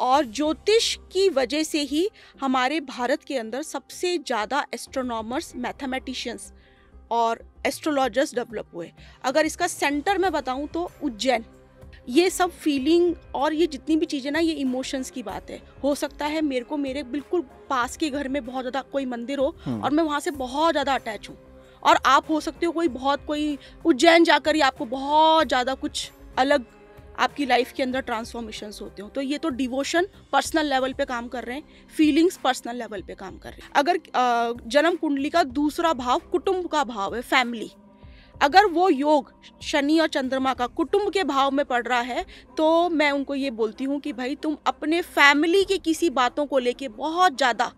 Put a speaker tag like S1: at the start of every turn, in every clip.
S1: और ज्योतिष की वजह से ही हमारे भारत के अंदर सबसे ज़्यादा एस्ट्रोनॉमर्स मैथमेटिशियंस और एस्ट्रोलॉजर्स डेवलप हुए अगर इसका सेंटर मैं बताऊँ तो उज्जैन ये सब फीलिंग और ये जितनी भी चीज़ें ना ये इमोशंस की बात है हो सकता है मेरे को मेरे बिल्कुल पास के घर में बहुत ज़्यादा कोई मंदिर हो हम्म। और मैं वहाँ से बहुत ज़्यादा अटैच हूँ और आप हो सकते हो कोई बहुत कोई उज्जैन जाकर ही आपको बहुत ज़्यादा कुछ अलग आपकी लाइफ के अंदर ट्रांसफॉर्मेशन होते हो तो ये तो डिवोशन पर्सनल लेवल पे काम कर रहे हैं फीलिंग्स पर्सनल लेवल पे काम कर रहे हैं अगर जन्म कुंडली का दूसरा भाव कुटुंब का भाव है फैमिली अगर वो योग शनि और चंद्रमा का कुटुंब के भाव में पड़ रहा है तो मैं उनको ये बोलती हूँ कि भाई तुम अपने फैमिली की किसी बातों को लेके बहुत ज़्यादा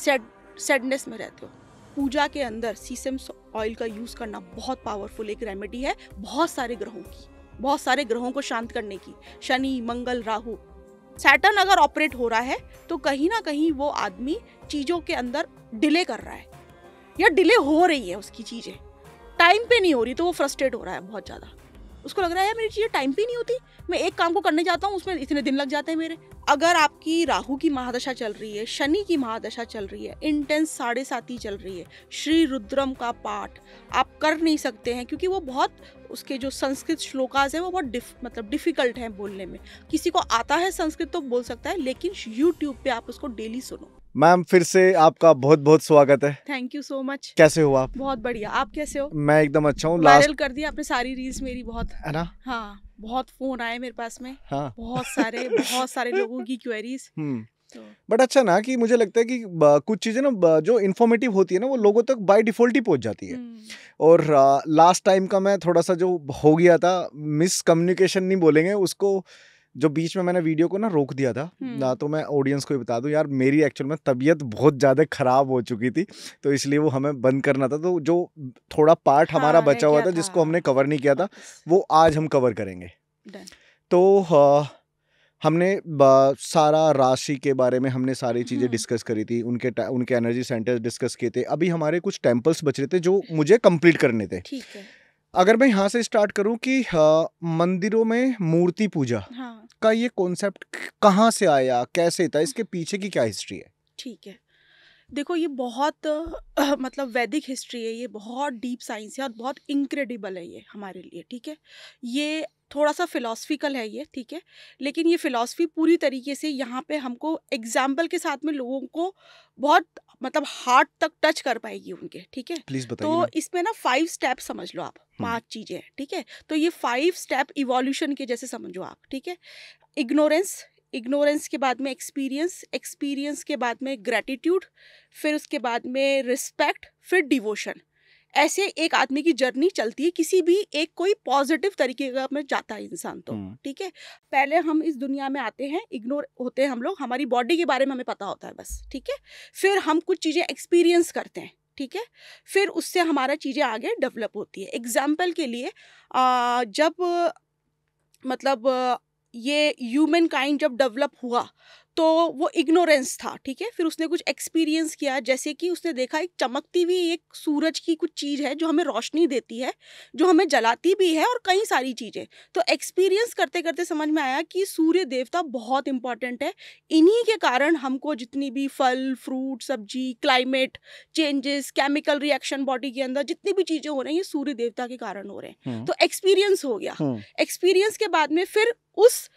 S1: सैड सैडनेस में रहते हो पूजा के अंदर सीसम ऑयल का यूज़ करना बहुत पावरफुल एक रेमेडी है बहुत सारे ग्रहों की बहुत सारे ग्रहों को शांत करने की शनि मंगल राहु सैटर्न अगर ऑपरेट हो रहा है तो कहीं ना कहीं वो आदमी चीज़ों के अंदर डिले कर रहा है या डिले हो रही है उसकी चीज़ें टाइम पे नहीं हो रही तो वो फ्रस्ट्रेट हो रहा है बहुत ज़्यादा उसको लग रहा है मेरी चीज़ें टाइम पे नहीं होती मैं एक काम को करने जाता हूँ उसमें इतने दिन लग जाते हैं मेरे अगर आपकी राहु की महादशा चल रही है शनि की महादशा चल रही है इंटेंस साढ़े ही चल रही है श्री रुद्रम का पाठ आप कर नहीं सकते हैं क्योंकि वो बहुत उसके जो संस्कृत श्लोकाज हैं वो बहुत डिफ मतलब डिफ़िकल्ट हैं बोलने में किसी को आता है संस्कृत तो बोल सकता है लेकिन यूट्यूब पे आप उसको डेली सुनो
S2: मैम फिर से आपका बहुत बहुत स्वागत है
S1: थैंक यू सो मच कैसे हो आप बहुत बढ़िया आप कैसे हो
S2: मैं एकदम अच्छा हूँ वायरल
S1: कर दिया आपने सारी रील्स मेरी बहुत है ना हाँ बहुत फोन आए मेरे पास में हाँ। बहुत सारे बहुत सारे लोगों की क्वेरीज
S2: बट तो अच्छा ना कि मुझे लगता है कि कुछ चीज़ें ना जो इन्फॉर्मेटिव होती है ना वो लोगों तक बाय डिफ़ॉल्ट ही पहुंच जाती है हम्म। और लास्ट टाइम का मैं थोड़ा सा जो हो गया था मिस कम्युनिकेशन नहीं बोलेंगे उसको जो बीच में मैंने वीडियो को ना रोक दिया था हम्म। ना तो मैं ऑडियंस को भी बता दूं यार मेरी एक्चुअल में तबीयत बहुत ज़्यादा ख़राब हो चुकी थी तो इसलिए वो हमें बंद करना था तो जो थोड़ा पार्ट हाँ, हमारा बचा हुआ था, था जिसको हमने कवर नहीं किया था वो आज हम कवर करेंगे तो हमने सारा राशि के बारे में हमने सारी चीज़ें डिस्कस करी थी उनके उनके एनर्जी सेंटर्स डिस्कस किए थे अभी हमारे कुछ टेम्पल्स बच रहे थे जो मुझे कंप्लीट करने थे ठीक है अगर मैं यहाँ से स्टार्ट करूँ कि आ, मंदिरों में मूर्ति पूजा हाँ। का ये कॉन्सेप्ट कहाँ से आया कैसे था इसके पीछे की क्या हिस्ट्री है
S1: ठीक है देखो ये बहुत मतलब वैदिक हिस्ट्री है ये बहुत डीप साइंस है और बहुत इनक्रेडिबल है ये हमारे लिए ठीक है ये थोड़ा सा फ़िलासफ़िकल है ये ठीक है लेकिन ये फ़िलासफ़ी पूरी तरीके से यहाँ पे हमको एग्जाम्पल के साथ में लोगों को बहुत मतलब हार्ट तक टच कर पाएगी उनके ठीक है प्लीज तो इसमें ना फाइव स्टेप समझ लो आप पांच चीज़ें ठीक है तो ये फाइव स्टेप इवोल्यूशन के जैसे समझो आप ठीक है इग्नोरेंस इग्नोरेंस के बाद में एक्सपीरियंस एक्सपीरियंस के बाद में ग्रेटिट्यूड फिर उसके बाद में रिस्पेक्ट फिर डिवोशन ऐसे एक आदमी की जर्नी चलती है किसी भी एक कोई पॉजिटिव तरीके का में जाता है इंसान तो हम्म। ठीक है पहले हम इस दुनिया में आते हैं इग्नोर होते हैं हम लोग हमारी बॉडी के बारे में हमें पता होता है बस ठीक है फिर हम कुछ चीज़ें एक्सपीरियंस करते हैं ठीक है फिर उससे हमारा चीज़ें आगे डेवलप होती है एग्जाम्पल के लिए आ, जब मतलब ये ह्यूमन काइंड जब डेवलप हुआ तो वो इग्नोरेंस था ठीक है फिर उसने कुछ एक्सपीरियंस किया जैसे कि उसने देखा एक चमकती हुई एक सूरज की कुछ चीज़ है जो हमें रोशनी देती है जो हमें जलाती भी है और कई सारी चीज़ें तो एक्सपीरियंस करते करते समझ में आया कि सूर्य देवता बहुत इंपॉर्टेंट है इन्हीं के कारण हमको जितनी भी फल फ्रूट सब्जी climate changes chemical reaction body के अंदर जितनी भी चीज़ें हो रही हैं सूर्य देवता के कारण हो रहे हैं हम्म। तो एक्सपीरियंस हो गया एक्सपीरियंस हम्म। के बाद में फिर उस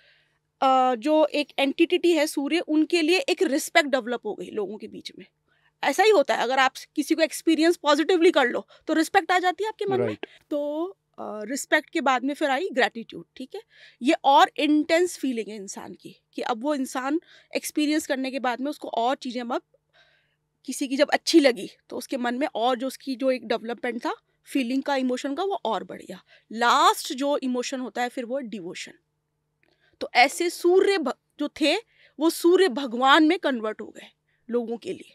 S1: जो एक एंटिटी है सूर्य उनके लिए एक रिस्पेक्ट डेवलप हो गई लोगों के बीच में ऐसा ही होता है अगर आप किसी को एक्सपीरियंस पॉजिटिवली कर लो तो रिस्पेक्ट आ जाती है आपके मन right. में तो रिस्पेक्ट uh, के बाद में फिर आई ग्रैटिट्यूड ठीक है ये और इंटेंस फीलिंग है इंसान की कि अब वो इंसान एक्सपीरियंस करने के बाद में उसको और चीज़ें अब किसी की जब अच्छी लगी तो उसके मन में और जो उसकी जो एक डेवलपमेंट था फीलिंग का इमोशन का वो और बढ़ गया लास्ट जो इमोशन होता है फिर वो डिवोशन तो ऐसे सूर्य जो थे वो सूर्य भगवान में कन्वर्ट हो गए लोगों के लिए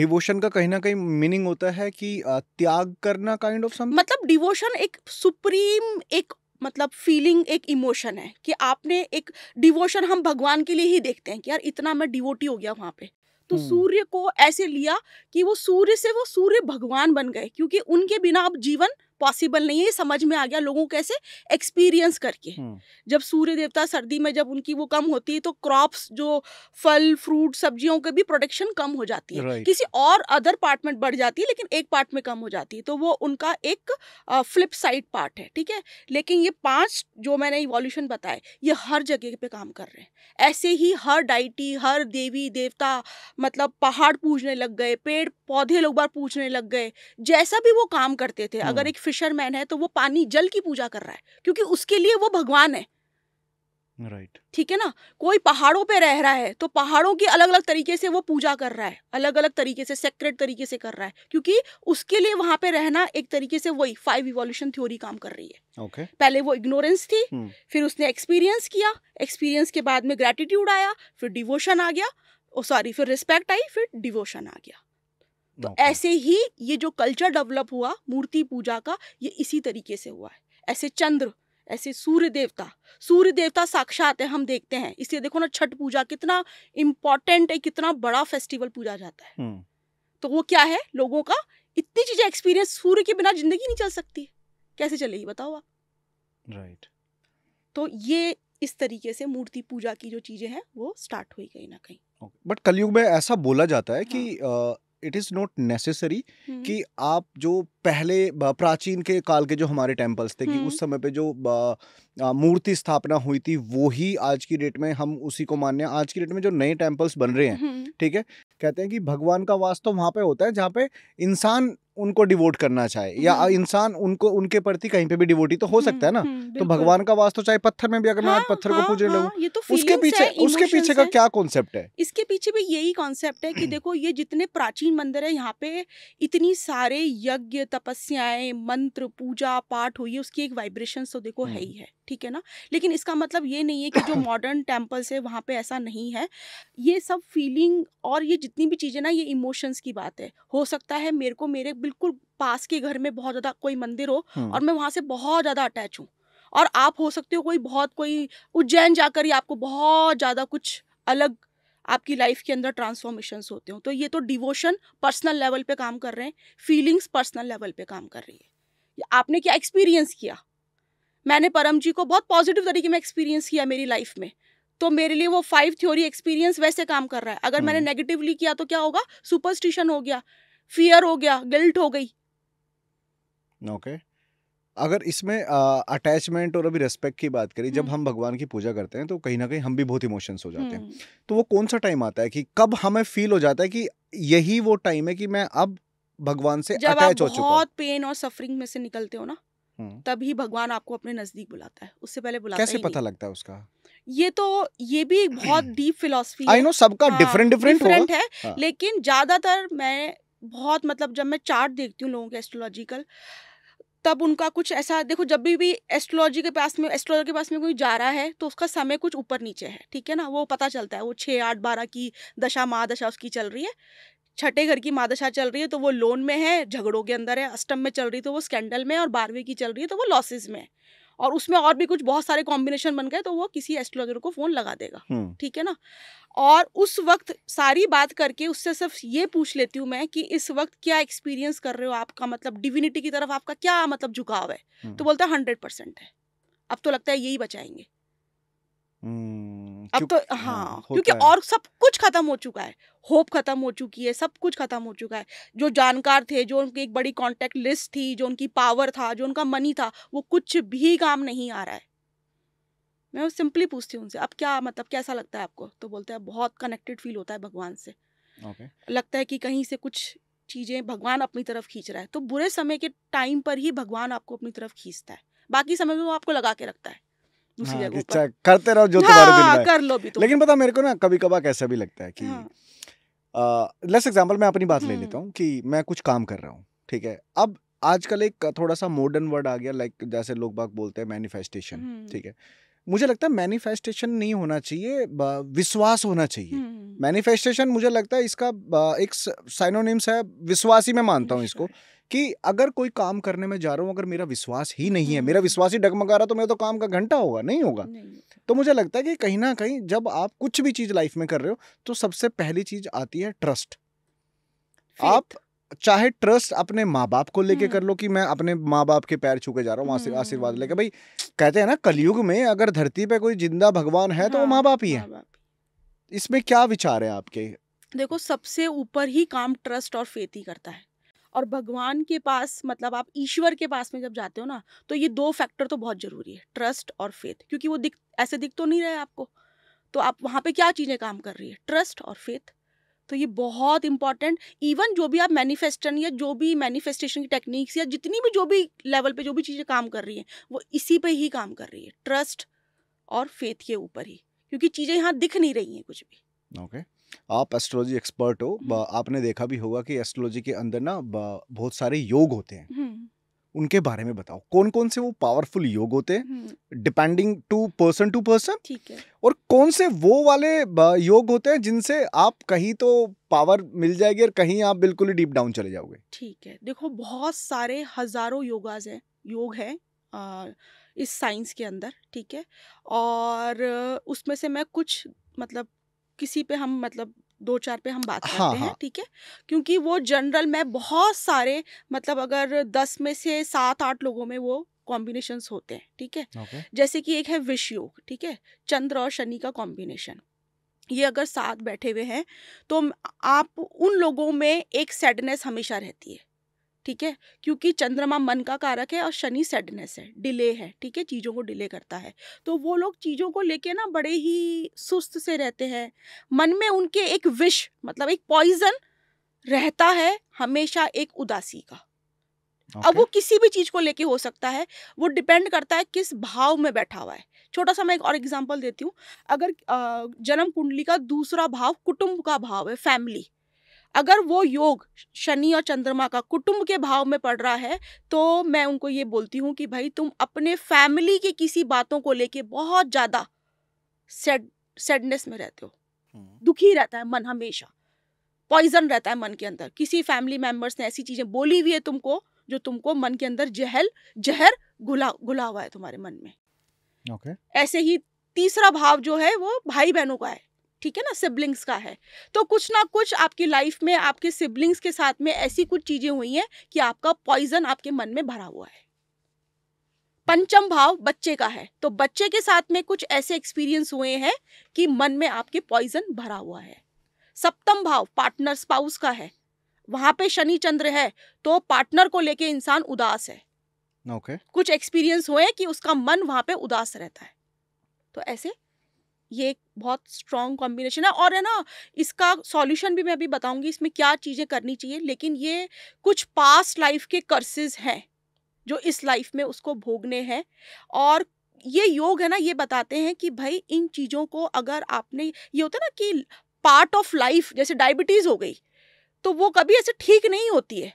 S2: डिवोशन का कहीं ना कहीं मीनिंग होता है कि त्याग करना काइंड ऑफ समथिंग मतलब डिवोशन एक
S1: सुप्रीम एक मतलब फीलिंग एक इमोशन है कि आपने एक डिवोशन हम भगवान के लिए ही देखते हैं कि यार इतना मैं डिवोटी हो गया वहाँ पे तो हम्म। सूर्य को ऐसे लिया कि वो सूर्य से वो सूर्य भगवान बन गए क्योंकि उनके बिना अब जीवन पॉसिबल नहीं है समझ में आ गया लोगों को कैसे एक्सपीरियंस करके जब सूर्य देवता सर्दी में जब उनकी वो कम होती है तो क्रॉप्स जो फल फ्रूट सब्जियों के भी प्रोडक्शन कम हो जाती है right. किसी और अदर पार्ट में बढ़ जाती है लेकिन एक पार्ट में कम हो जाती है तो वो उनका एक फ्लिप साइड पार्ट है ठीक है लेकिन ये पाँच जो मैंने इवोल्यूशन बताए ये हर जगह पे काम कर रहे हैं ऐसे ही हर डाइटी हर देवी देवता मतलब पहाड़ पूजने लग गए पेड़ पौधे लोग बार पूजने लग गए जैसा भी वो काम करते थे अगर एक फिशरमैन है तो वो पानी जल की पूजा कर रहा है क्योंकि उसके लिए वो भगवान है राइट right. ठीक है ना कोई पहाड़ों पे रह रहा है तो पहाड़ों की अलग अलग तरीके से वो पूजा कर रहा है अलग अलग तरीके से सेक्रेट तरीके से कर रहा है क्योंकि उसके लिए वहां पे रहना एक तरीके से वही फाइव इवोल्यूशन थ्योरी काम कर रही है ओके okay. पहले वो इग्नोरेंस थी hmm. फिर उसने एक्सपीरियंस किया एक्सपीरियंस के बाद में ग्रेटिट्यूड आया फिर डिवोशन आ गया सॉरी फिर रिस्पेक्ट आई फिर डिवोशन आ गया तो ऐसे ही ये जो कल्चर डेवलप हुआ मूर्ति पूजा का ये इसी तरीके से हुआ है ऐसे चंद्र ऐसे सूर्य देवता सूर्य देवता साक्षात है हम देखते हैं इसलिए देखो ना छठ पूजा कितना इम्पोर्टेंट है कितना बड़ा फेस्टिवल पूजा जाता है हम्म। तो वो क्या है लोगों का इतनी चीजें एक्सपीरियंस सूर्य के बिना जिंदगी नहीं चल सकती कैसे चलेगी बताओ आप राइट तो ये इस तरीके से मूर्ति पूजा की जो चीजें हैं वो स्टार्ट हुई कहीं ना कहीं
S2: बट कलयुग में ऐसा बोला जाता है हाँ. कि इट इज़ नॉट नेसेसरी हम्म। कि आप जो पहले प्राचीन के काल के जो हमारे टेम्पल्स थे कि हम्म। उस समय पे जो मूर्ति स्थापना हुई थी वो ही आज की डेट में हम उसी को मानने आज की डेट में जो नए टेम्पल्स बन रहे हैं हम्म। ठीक है कहते हैं कि भगवान का तो वहाँ पे होता है जहाँ पे इंसान उनको डिवोट करना चाहे या हम्म। इंसान उनको उनके प्रति कहीं पे भी डिवोटी तो हो सकता है ना तो भगवान का तो चाहे पत्थर में भी अगर मैं हाँ, पत्थर को हाँ, पूजने हाँ, ये तो उसके पीछे उसके पीछे का क्या कॉन्सेप्ट है
S1: इसके पीछे भी यही कॉन्सेप्ट है कि देखो ये जितने प्राचीन मंदिर है यहाँ पे इतनी सारे यज्ञ तपस्याएं मंत्र पूजा पाठ हुई है उसकी एक वाइब्रेशन तो देखो है हम्म। ही है ठीक है ना लेकिन इसका मतलब ये नहीं है कि जो मॉडर्न टेम्पल्स है वहाँ पे ऐसा नहीं है ये सब फीलिंग और ये जितनी भी चीज़ें ना ये इमोशंस की बात है हो सकता है मेरे को मेरे बिल्कुल पास के घर में बहुत ज़्यादा कोई मंदिर हो हम्म। और मैं वहाँ से बहुत ज़्यादा अटैच हूँ और आप हो सकते हो कोई बहुत कोई उज्जैन जाकर ही आपको बहुत ज़्यादा कुछ अलग आपकी लाइफ के अंदर ट्रांसफॉर्मेशन होते हो तो ये तो डिवोशन पर्सनल लेवल पे काम कर रहे हैं फीलिंग्स पर्सनल लेवल पे काम कर रही है आपने क्या एक्सपीरियंस किया मैंने परम जी को बहुत पॉजिटिव तरीके में एक्सपीरियंस किया मेरी लाइफ में तो मेरे लिए वो फाइव थ्योरी एक्सपीरियंस वैसे काम कर रहा है अगर मैंने नेगेटिवली हम्म। किया तो क्या होगा सुपरस्टिशन हो गया फियर हो गया गिल्ट हो गई
S2: ओके okay. अगर इसमें अटैचमेंट और अभी रेस्पेक्ट की बात करें जब हम्म। हम भगवान की पूजा करते हैं तो कहीं ना कहीं हम भी बहुत इमोशंस हो जाते हैं हम्म। तो वो कौन सा टाइम आता है कि कब हमें फील हो जाता है कि यही वो टाइम है कि मैं अब भगवान से अटैच हो चुका बहुत
S1: पेन और सफरिंग में से निकलते हो ना हम्म। तभी भगवान आपको अपने नजदीक बुलाता है उससे पहले बुलाता कैसे पता लगता है उसका ये तो ये भी एक बहुत डीप फिलोसफी आई नो सबका डिफरेंट हाँ, डिफरेंट है हाँ. लेकिन ज्यादातर मैं बहुत मतलब जब मैं चार्ट देखती हूँ लोगों के एस्ट्रोलॉजिकल तब उनका कुछ ऐसा देखो जब भी भी एस्ट्रोलॉजी के पास में एस्ट्रोलॉजर के पास में कोई जा रहा है तो उसका समय कुछ ऊपर नीचे है ठीक है ना वो पता चलता है वो छः आठ बारह की दशा महादशा उसकी चल रही है छठे घर की मादशा चल रही है तो वो लोन में है झगड़ों के अंदर है अष्टम में चल रही है तो वो स्कैंडल में है और बारहवीं की चल रही है तो वो लॉसेज में है और उसमें और भी कुछ बहुत सारे कॉम्बिनेशन बन गए तो वो किसी एस्ट्रोलॉजर को फ़ोन लगा देगा ठीक है ना और उस वक्त सारी बात करके उससे सिर्फ ये पूछ लेती हूँ मैं कि इस वक्त क्या एक्सपीरियंस कर रहे हो आपका मतलब डिविनिटी की तरफ आपका क्या मतलब झुकाव है तो बोलता है हंड्रेड परसेंट है अब तो लगता है यही बचाएंगे हम्म, अब तो हाँ, हाँ क्योंकि और सब कुछ खत्म हो चुका है होप खत्म हो चुकी है सब कुछ खत्म हो चुका है जो जानकार थे जो उनकी एक बड़ी कॉन्टेक्ट लिस्ट थी जो उनकी पावर था जो उनका मनी था वो कुछ भी काम नहीं आ रहा है मैं सिंपली पूछती हूँ उनसे अब क्या मतलब कैसा लगता है आपको तो बोलते हैं बहुत कनेक्टेड फील होता है भगवान से okay. लगता है कि कहीं से कुछ चीज़ें भगवान अपनी तरफ खींच रहा है तो बुरे समय के टाइम पर ही भगवान आपको अपनी तरफ खींचता है बाकी समय में वो आपको लगा के रखता है दूसरी हाँ,
S2: जगह करते रहो जो तुम्हारे दिल हाँ, में कर लो भी तो लेकिन पता मेरे को ना कभी कभार ऐसा भी लगता है कि लेस हाँ। एग्जाम्पल मैं अपनी बात ले लेता हूँ कि मैं कुछ काम कर रहा हूँ ठीक है अब आजकल एक थोड़ा सा मॉडर्न वर्ड आ गया लाइक जैसे लोग बाग बोलते हैं मैनिफेस्टेशन हम्म। ठीक है मुझे लगता है मैनिफेस्टेशन नहीं होना चाहिए विश्वास होना चाहिए मैनिफेस्टेशन हम्म। मुझे लगता है इसका एक साइनोनिम्स है विश्वास ही मैं मानता हूँ इसको कि अगर कोई काम करने में जा रहा हूँ अगर मेरा विश्वास ही नहीं है हाँ। मेरा विश्वास ही डगमगा रहा तो मेरा तो काम का घंटा होगा नहीं होगा तो मुझे लगता है कि कहीं ना कहीं जब आप कुछ भी चीज़ लाइफ में कर रहे हो तो सबसे पहली चीज़ आती है ट्रस्ट आप चाहे ट्रस्ट अपने माँ बाप को लेके कर हाँ। लो कि मैं अपने माँ बाप के पैर छू के जा रहा हूँ वहाँ आशीर्वाद लेके भाई कहते हैं ना कलयुग में अगर धरती पे कोई जिंदा भगवान है तो वो हाँ, माँ बाप ही है इसमें क्या विचार है आपके
S1: देखो सबसे ऊपर ही काम ट्रस्ट और फेती करता है और भगवान के पास मतलब आप ईश्वर के पास में जब जाते हो ना तो ये दो फैक्टर तो बहुत ज़रूरी है ट्रस्ट और फेथ क्योंकि वो दिख ऐसे दिख तो नहीं रहे आपको तो आप वहाँ पे क्या चीज़ें काम कर रही है ट्रस्ट और फेथ तो ये बहुत इंपॉर्टेंट इवन जो भी आप मैनिफेस्टन या जो भी मैनिफेस्टेशन की टेक्निक्स या जितनी भी जो भी लेवल पे जो भी चीज़ें काम कर रही हैं वो इसी पे ही काम कर रही है ट्रस्ट और फेथ के ऊपर ही क्योंकि चीज़ें यहाँ दिख नहीं रही हैं कुछ
S2: भी ओके okay. आप एस्ट्रोलॉजी एक्सपर्ट हो हम्म। आपने देखा भी होगा कि एस्ट्रोलॉजी के अंदर ना बहुत सारे योग होते हैं हम्म। उनके बारे में बताओ कौन कौन से वो पावरफुल योग होते हैं depending to person to person और कौन से वो वाले योग होते हैं जिनसे आप कहीं तो पावर मिल जाएगी और कहीं आप बिल्कुल ही डीप डाउन चले जाओगे
S1: ठीक है देखो बहुत सारे हजारों योगाज हैं योग हैं इस साइंस के अंदर ठीक है और उसमें से मैं कुछ मतलब किसी पे हम मतलब दो चार पे हम बात हाँ, करते हैं हाँ। ठीक है क्योंकि वो जनरल मैं बहुत सारे मतलब अगर दस में से सात आठ लोगों में वो कॉम्बिनेशन होते हैं ठीक है जैसे कि एक है विष योग ठीक है चंद्र और शनि का कॉम्बिनेशन ये अगर साथ बैठे हुए हैं तो आप उन लोगों में एक सैडनेस हमेशा रहती है ठीक है क्योंकि चंद्रमा मन का कारक है और शनि सैडनेस है डिले है ठीक है चीज़ों को डिले करता है तो वो लोग चीज़ों को लेके ना बड़े ही सुस्त से रहते हैं मन में उनके एक विष मतलब एक पॉइजन रहता है हमेशा एक उदासी का okay. अब वो किसी भी चीज़ को लेके हो सकता है वो डिपेंड करता है किस भाव में बैठा हुआ है छोटा सा मैं एक और एग्जांपल देती हूँ अगर जन्म कुंडली का दूसरा भाव कुटुंब का भाव है फैमिली अगर वो योग शनि और चंद्रमा का कुटुंब के भाव में पड़ रहा है तो मैं उनको ये बोलती हूँ कि भाई तुम अपने फैमिली के किसी बातों को लेके बहुत ज़्यादा सैड सैडनेस में रहते हो हम्म। दुखी रहता है मन हमेशा पॉइजन रहता है मन के अंदर किसी फैमिली मेम्बर्स ने ऐसी चीज़ें बोली हुई है तुमको जो तुमको मन के अंदर जहल जहर घुला घुला हुआ है तुम्हारे मन में okay. ऐसे ही तीसरा भाव जो है वो भाई बहनों का है ठीक है ना सिबलिंग्स का है तो कुछ ना कुछ आपकी लाइफ में आपके सिबलिंग्स के साथ में ऐसी कुछ चीज़ें हुई हैं कि आपका पॉइजन आपके मन में भरा हुआ है पंचम भाव बच्चे का है तो बच्चे के साथ में कुछ ऐसे एक्सपीरियंस हुए हैं कि मन में आपके पॉइजन भरा हुआ है सप्तम भाव पार्टनर स्पाउस का है वहां पे शनि चंद्र है तो पार्टनर को लेके इंसान उदास है okay. कुछ एक्सपीरियंस हुए कि उसका मन वहां पे उदास रहता है तो ऐसे ये एक बहुत स्ट्रॉन्ग कॉम्बिनेशन है और है ना इसका सॉल्यूशन भी मैं अभी बताऊंगी इसमें क्या चीज़ें करनी चाहिए लेकिन ये कुछ पास्ट लाइफ के कर्सेज हैं जो इस लाइफ में उसको भोगने हैं और ये योग है ना ये बताते हैं कि भाई इन चीज़ों को अगर आपने ये होता है ना कि पार्ट ऑफ लाइफ जैसे डायबिटीज़ हो गई तो वो कभी ऐसे ठीक नहीं होती है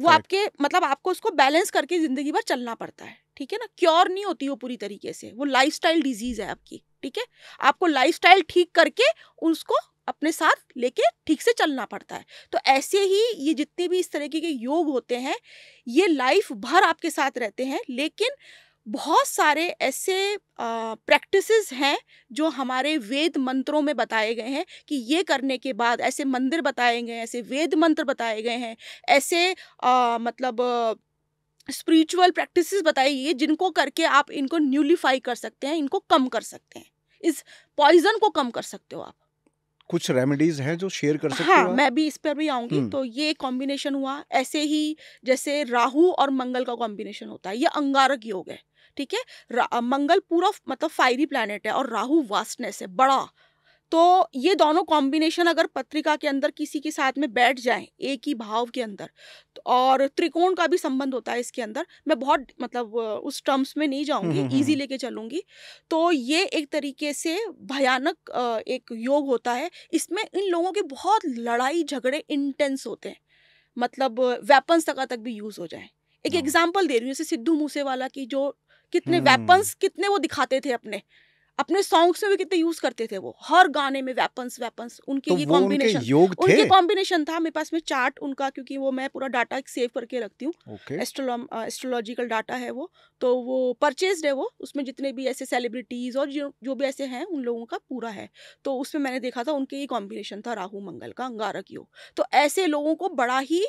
S1: वो right. आपके मतलब आपको उसको बैलेंस करके ज़िंदगी भर चलना पड़ता है ठीक है ना क्योर नहीं होती वो पूरी तरीके से वो लाइफस्टाइल डिजीज़ है आपकी ठीक है आपको लाइफस्टाइल ठीक करके उसको अपने साथ लेके ठीक से चलना पड़ता है तो ऐसे ही ये जितने भी इस तरीके के योग होते हैं ये लाइफ भर आपके साथ रहते हैं लेकिन बहुत सारे ऐसे प्रैक्टिसेस हैं जो हमारे वेद मंत्रों में बताए गए हैं कि ये करने के बाद ऐसे मंदिर बताए गए हैं ऐसे वेद मंत्र बताए गए हैं ऐसे आ, मतलब स्पिरिचुअल प्रैक्टिसेस बताई गई जिनको करके आप इनको न्यूलीफाई कर सकते हैं इनको कम कर सकते हैं इस पॉइजन को कम कर सकते हो आप
S2: कुछ रेमेडीज हैं जो शेयर कर सकते हाँ, मैं
S1: भी इस पर भी आऊंगी हम्म। तो ये कॉम्बिनेशन हुआ ऐसे ही जैसे राहु और मंगल का कॉम्बिनेशन होता है ये अंगारक योग है ठीक है मंगल पूरा मतलब फायरी प्लानट है और राहु वास्टनेस है बड़ा तो ये दोनों कॉम्बिनेशन अगर पत्रिका के अंदर किसी के साथ में बैठ जाए एक ही भाव के अंदर तो और त्रिकोण का भी संबंध होता है इसके अंदर मैं बहुत मतलब उस टर्म्स में नहीं जाऊंगी इजी लेके चलूंगी तो ये एक तरीके से भयानक एक योग होता है इसमें इन लोगों के बहुत लड़ाई झगड़े इंटेंस होते हैं मतलब वेपन्स तक तक भी यूज़ हो जाए एक एग्जाम्पल हाँ। दे रही हूँ जैसे सिद्धू मूसेवाला की जो कितने वेपन्स कितने वो दिखाते थे अपने अपने सॉन्ग्स में भी कितने यूज करते थे वो हर गाने में वेपन्स वेपन्स उनके तो ये कॉम्बिनेशन उनके कॉम्बिनेशन था मेरे पास में चार्ट उनका क्योंकि वो मैं पूरा डाटा सेव करके रखती हूँ एस्ट्रोलॉजिकल डाटा है वो तो वो परचेज है वो उसमें जितने भी ऐसे सेलिब्रिटीज और जो, जो भी ऐसे हैं उन लोगों का पूरा है तो उसमें मैंने देखा था उनके ये कॉम्बिनेशन था राहु मंगल का अंगारक योग तो ऐसे लोगों को बड़ा ही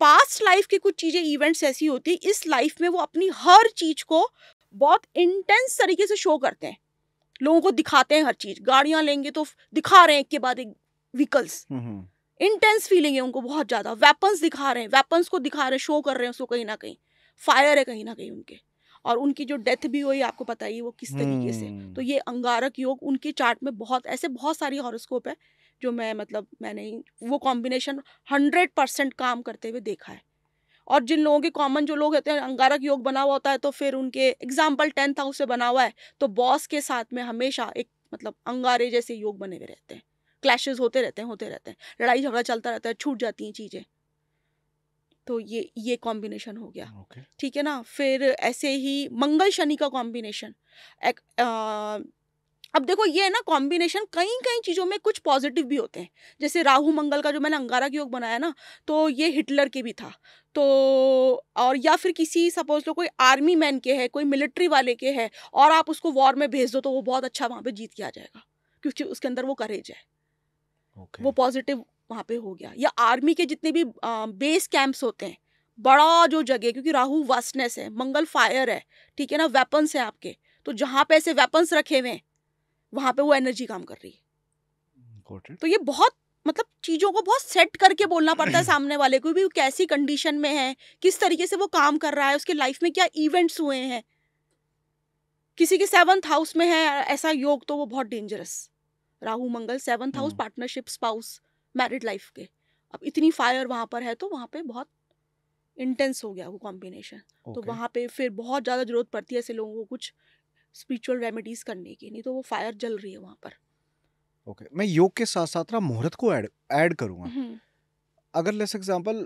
S1: पास्ट लाइफ की कुछ चीज़ें इवेंट्स ऐसी होती इस लाइफ में वो अपनी हर चीज़ को बहुत इंटेंस तरीके से शो करते हैं लोगों को दिखाते हैं हर चीज गाड़ियां लेंगे तो दिखा रहे हैं एक के बाद एक व्हीकल्स इंटेंस फीलिंग है उनको बहुत ज्यादा वेपन्स दिखा रहे हैं वेपन्स को दिखा रहे हैं शो कर रहे हैं उसको कहीं ना कहीं फायर है कहीं ना कहीं उनके और उनकी जो डेथ भी हुई आपको पता ही वो किस तरीके से हम्म। तो ये अंगारक योग उनके चार्ट में बहुत ऐसे बहुत सारी हॉरोस्कोप है जो मैं मतलब मैंने वो कॉम्बिनेशन हंड्रेड परसेंट काम करते हुए देखा है और जिन लोगों के कॉमन जो लोग होते हैं अंगारक योग बना हुआ होता है तो फिर उनके एग्जाम्पल टेंथ हाउस से बना हुआ है तो बॉस के साथ में हमेशा एक मतलब अंगारे जैसे योग बने हुए रहते हैं क्लैशेज होते रहते हैं होते रहते हैं लड़ाई झगड़ा चलता रहता है छूट जाती हैं चीज़ें तो ये ये कॉम्बिनेशन हो गया ठीक okay. है ना फिर ऐसे ही मंगल शनि का कॉम्बिनेशन एक अब देखो ये है ना कॉम्बिनेशन कई कई चीज़ों में कुछ पॉजिटिव भी होते हैं जैसे राहु मंगल का जो मैंने अंगारक योग बनाया ना तो ये हिटलर के भी था तो और या फिर किसी सपोज लो कोई आर्मी मैन के है कोई मिलिट्री वाले के है और आप उसको वॉर में भेज दो तो वो बहुत अच्छा वहाँ पर जीत के आ जाएगा क्योंकि उसके अंदर वो करेज है okay. वो पॉजिटिव वहाँ पे हो गया या आर्मी के जितने भी आ, बेस कैंप्स होते हैं बड़ा जो जगह क्योंकि राहु वास्टनेस है मंगल फायर है ठीक है ना वेपन्स हैं आपके तो जहाँ पे ऐसे वेपन्स रखे हुए हैं वहां पे वो एनर्जी काम कर रही
S2: है
S1: तो ये बहुत मतलब चीजों को बहुत सेट करके बोलना पड़ता है सामने वाले को भी वो कैसी कंडीशन में है किस तरीके से वो काम कर रहा है उसके लाइफ में क्या इवेंट्स हुए हैं किसी के सेवंथ हाउस में है ऐसा योग तो वो बहुत dangerous Rahu Mangal seventh house partnership spouse married life के अब इतनी फायर वहाँ पर है तो वहाँ पे बहुत इंटेंस हो गया वो कॉम्बिनेशन तो okay. तो वहाँ पे फिर बहुत ज़्यादा जरूरत पड़ती है ऐसे लोगों को कुछ स्पिरिचुअल रेमेडीज करने की नहीं तो वो फायर जल रही है वहाँ पर
S2: ओके okay. मैं योग के साथ साथ ना मुहूर्त को ऐड ऐड करूँगा हम्म। अगर लेस एग्जाम्पल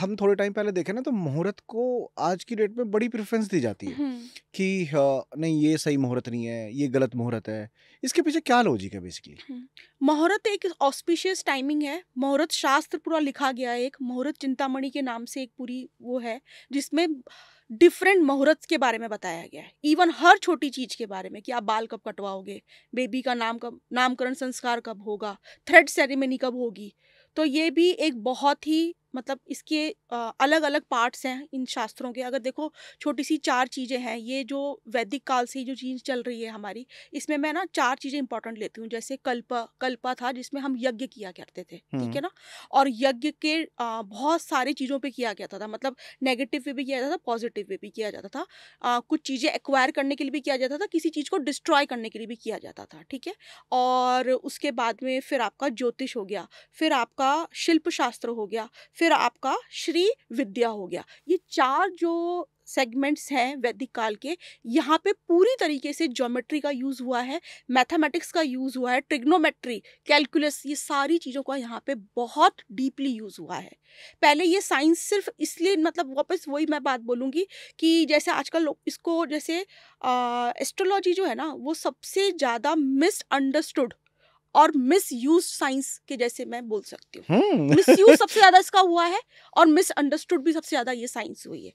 S2: हम थोड़े टाइम पहले देखें ना तो मुहूर्त को आज की डेट में बड़ी प्रेफरेंस दी जाती है हम्म। कि हाँ, नहीं ये सही मुहूर्त नहीं है ये गलत मुहूर्त है इसके पीछे क्या लॉजिक है बेसिकली
S1: हम्म। मुहूर्त एक ऑस्पिशियस टाइमिंग है मुहूर्त शास्त्र पूरा लिखा गया है एक मुहूर्त चिंतामणि के नाम से एक पूरी वो है जिसमें डिफरेंट मुहूर्त के बारे में बताया गया है इवन हर छोटी चीज़ के बारे में कि आप बाल कब कटवाओगे बेबी का नाम कब नामकरण संस्कार कब होगा थ्रेड सेरेमनी कब होगी तो ये भी एक बहुत ही मतलब इसके अलग अलग पार्ट्स हैं इन शास्त्रों के अगर देखो छोटी सी चार चीज़ें हैं ये जो वैदिक काल से जो चीज़ चल रही है हमारी इसमें मैं ना चार चीज़ें इंपॉर्टेंट लेती हूँ जैसे कल्प कल्पा था जिसमें हम यज्ञ किया करते थे ठीक है ना और यज्ञ के बहुत सारी चीज़ों पर किया जाता था मतलब नेगेटिव वे भी किया जाता था पॉजिटिव वे भी किया जाता था कुछ चीज़ें एक्वायर करने के लिए भी किया जाता था किसी चीज़ को डिस्ट्रॉय करने के लिए भी किया जाता था ठीक है और उसके बाद में फिर आपका ज्योतिष हो गया फिर आपका शिल्प शास्त्र हो गया फिर फिर आपका श्री विद्या हो गया ये चार जो सेगमेंट्स हैं वैदिक काल के यहाँ पे पूरी तरीके से ज्योमेट्री का यूज़ हुआ है मैथमेटिक्स का यूज़ हुआ है ट्रिग्नोमेट्री कैलकुलस ये सारी चीज़ों का यहाँ पे बहुत डीपली यूज़ हुआ है पहले ये साइंस सिर्फ इसलिए मतलब वापस वही मैं बात बोलूँगी कि जैसे आजकल लोग इसको जैसे एस्ट्रोलॉजी जो है ना वो सबसे ज़्यादा मिसअंडरस्टूड और मिस यूज साइंस के जैसे मैं बोल सकती हूँ मिस हम्म। यूज सबसे ज्यादा इसका हुआ है और मिस अंडरस्टूड भी सबसे ज्यादा ये साइंस हुई है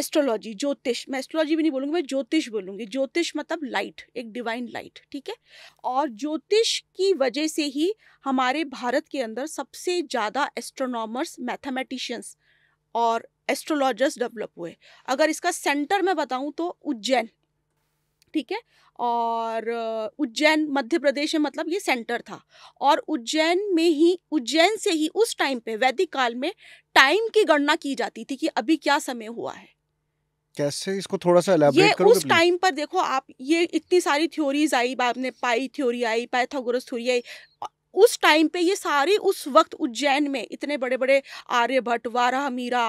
S1: एस्ट्रोलॉजी ज्योतिष मैं एस्ट्रोलॉजी भी नहीं बोलूँगी मैं ज्योतिष बोलूँगी ज्योतिष मतलब लाइट एक डिवाइन लाइट ठीक है और ज्योतिष की वजह से ही हमारे भारत के अंदर सबसे ज़्यादा एस्ट्रोनॉमर्स मैथमेटिशियंस और एस्ट्रोलॉजर्स डेवलप हुए अगर इसका सेंटर मैं बताऊँ तो उज्जैन ठीक है और उज्जैन मध्य प्रदेश में मतलब ये सेंटर था और उज्जैन में ही उज्जैन से ही उस टाइम पे वैदिक काल में टाइम की गणना की जाती थी कि अभी क्या समय हुआ है
S2: कैसे इसको थोड़ा सा ये उस टाइम
S1: पर देखो आप ये इतनी सारी थ्योरीज आई आपने पाई थ्योरी आई पाइथागोरस थ्योरी आई उस टाइम पे ये सारे उस वक्त उज्जैन में इतने बड़े बड़े आर्यभट्ट वारा मीरा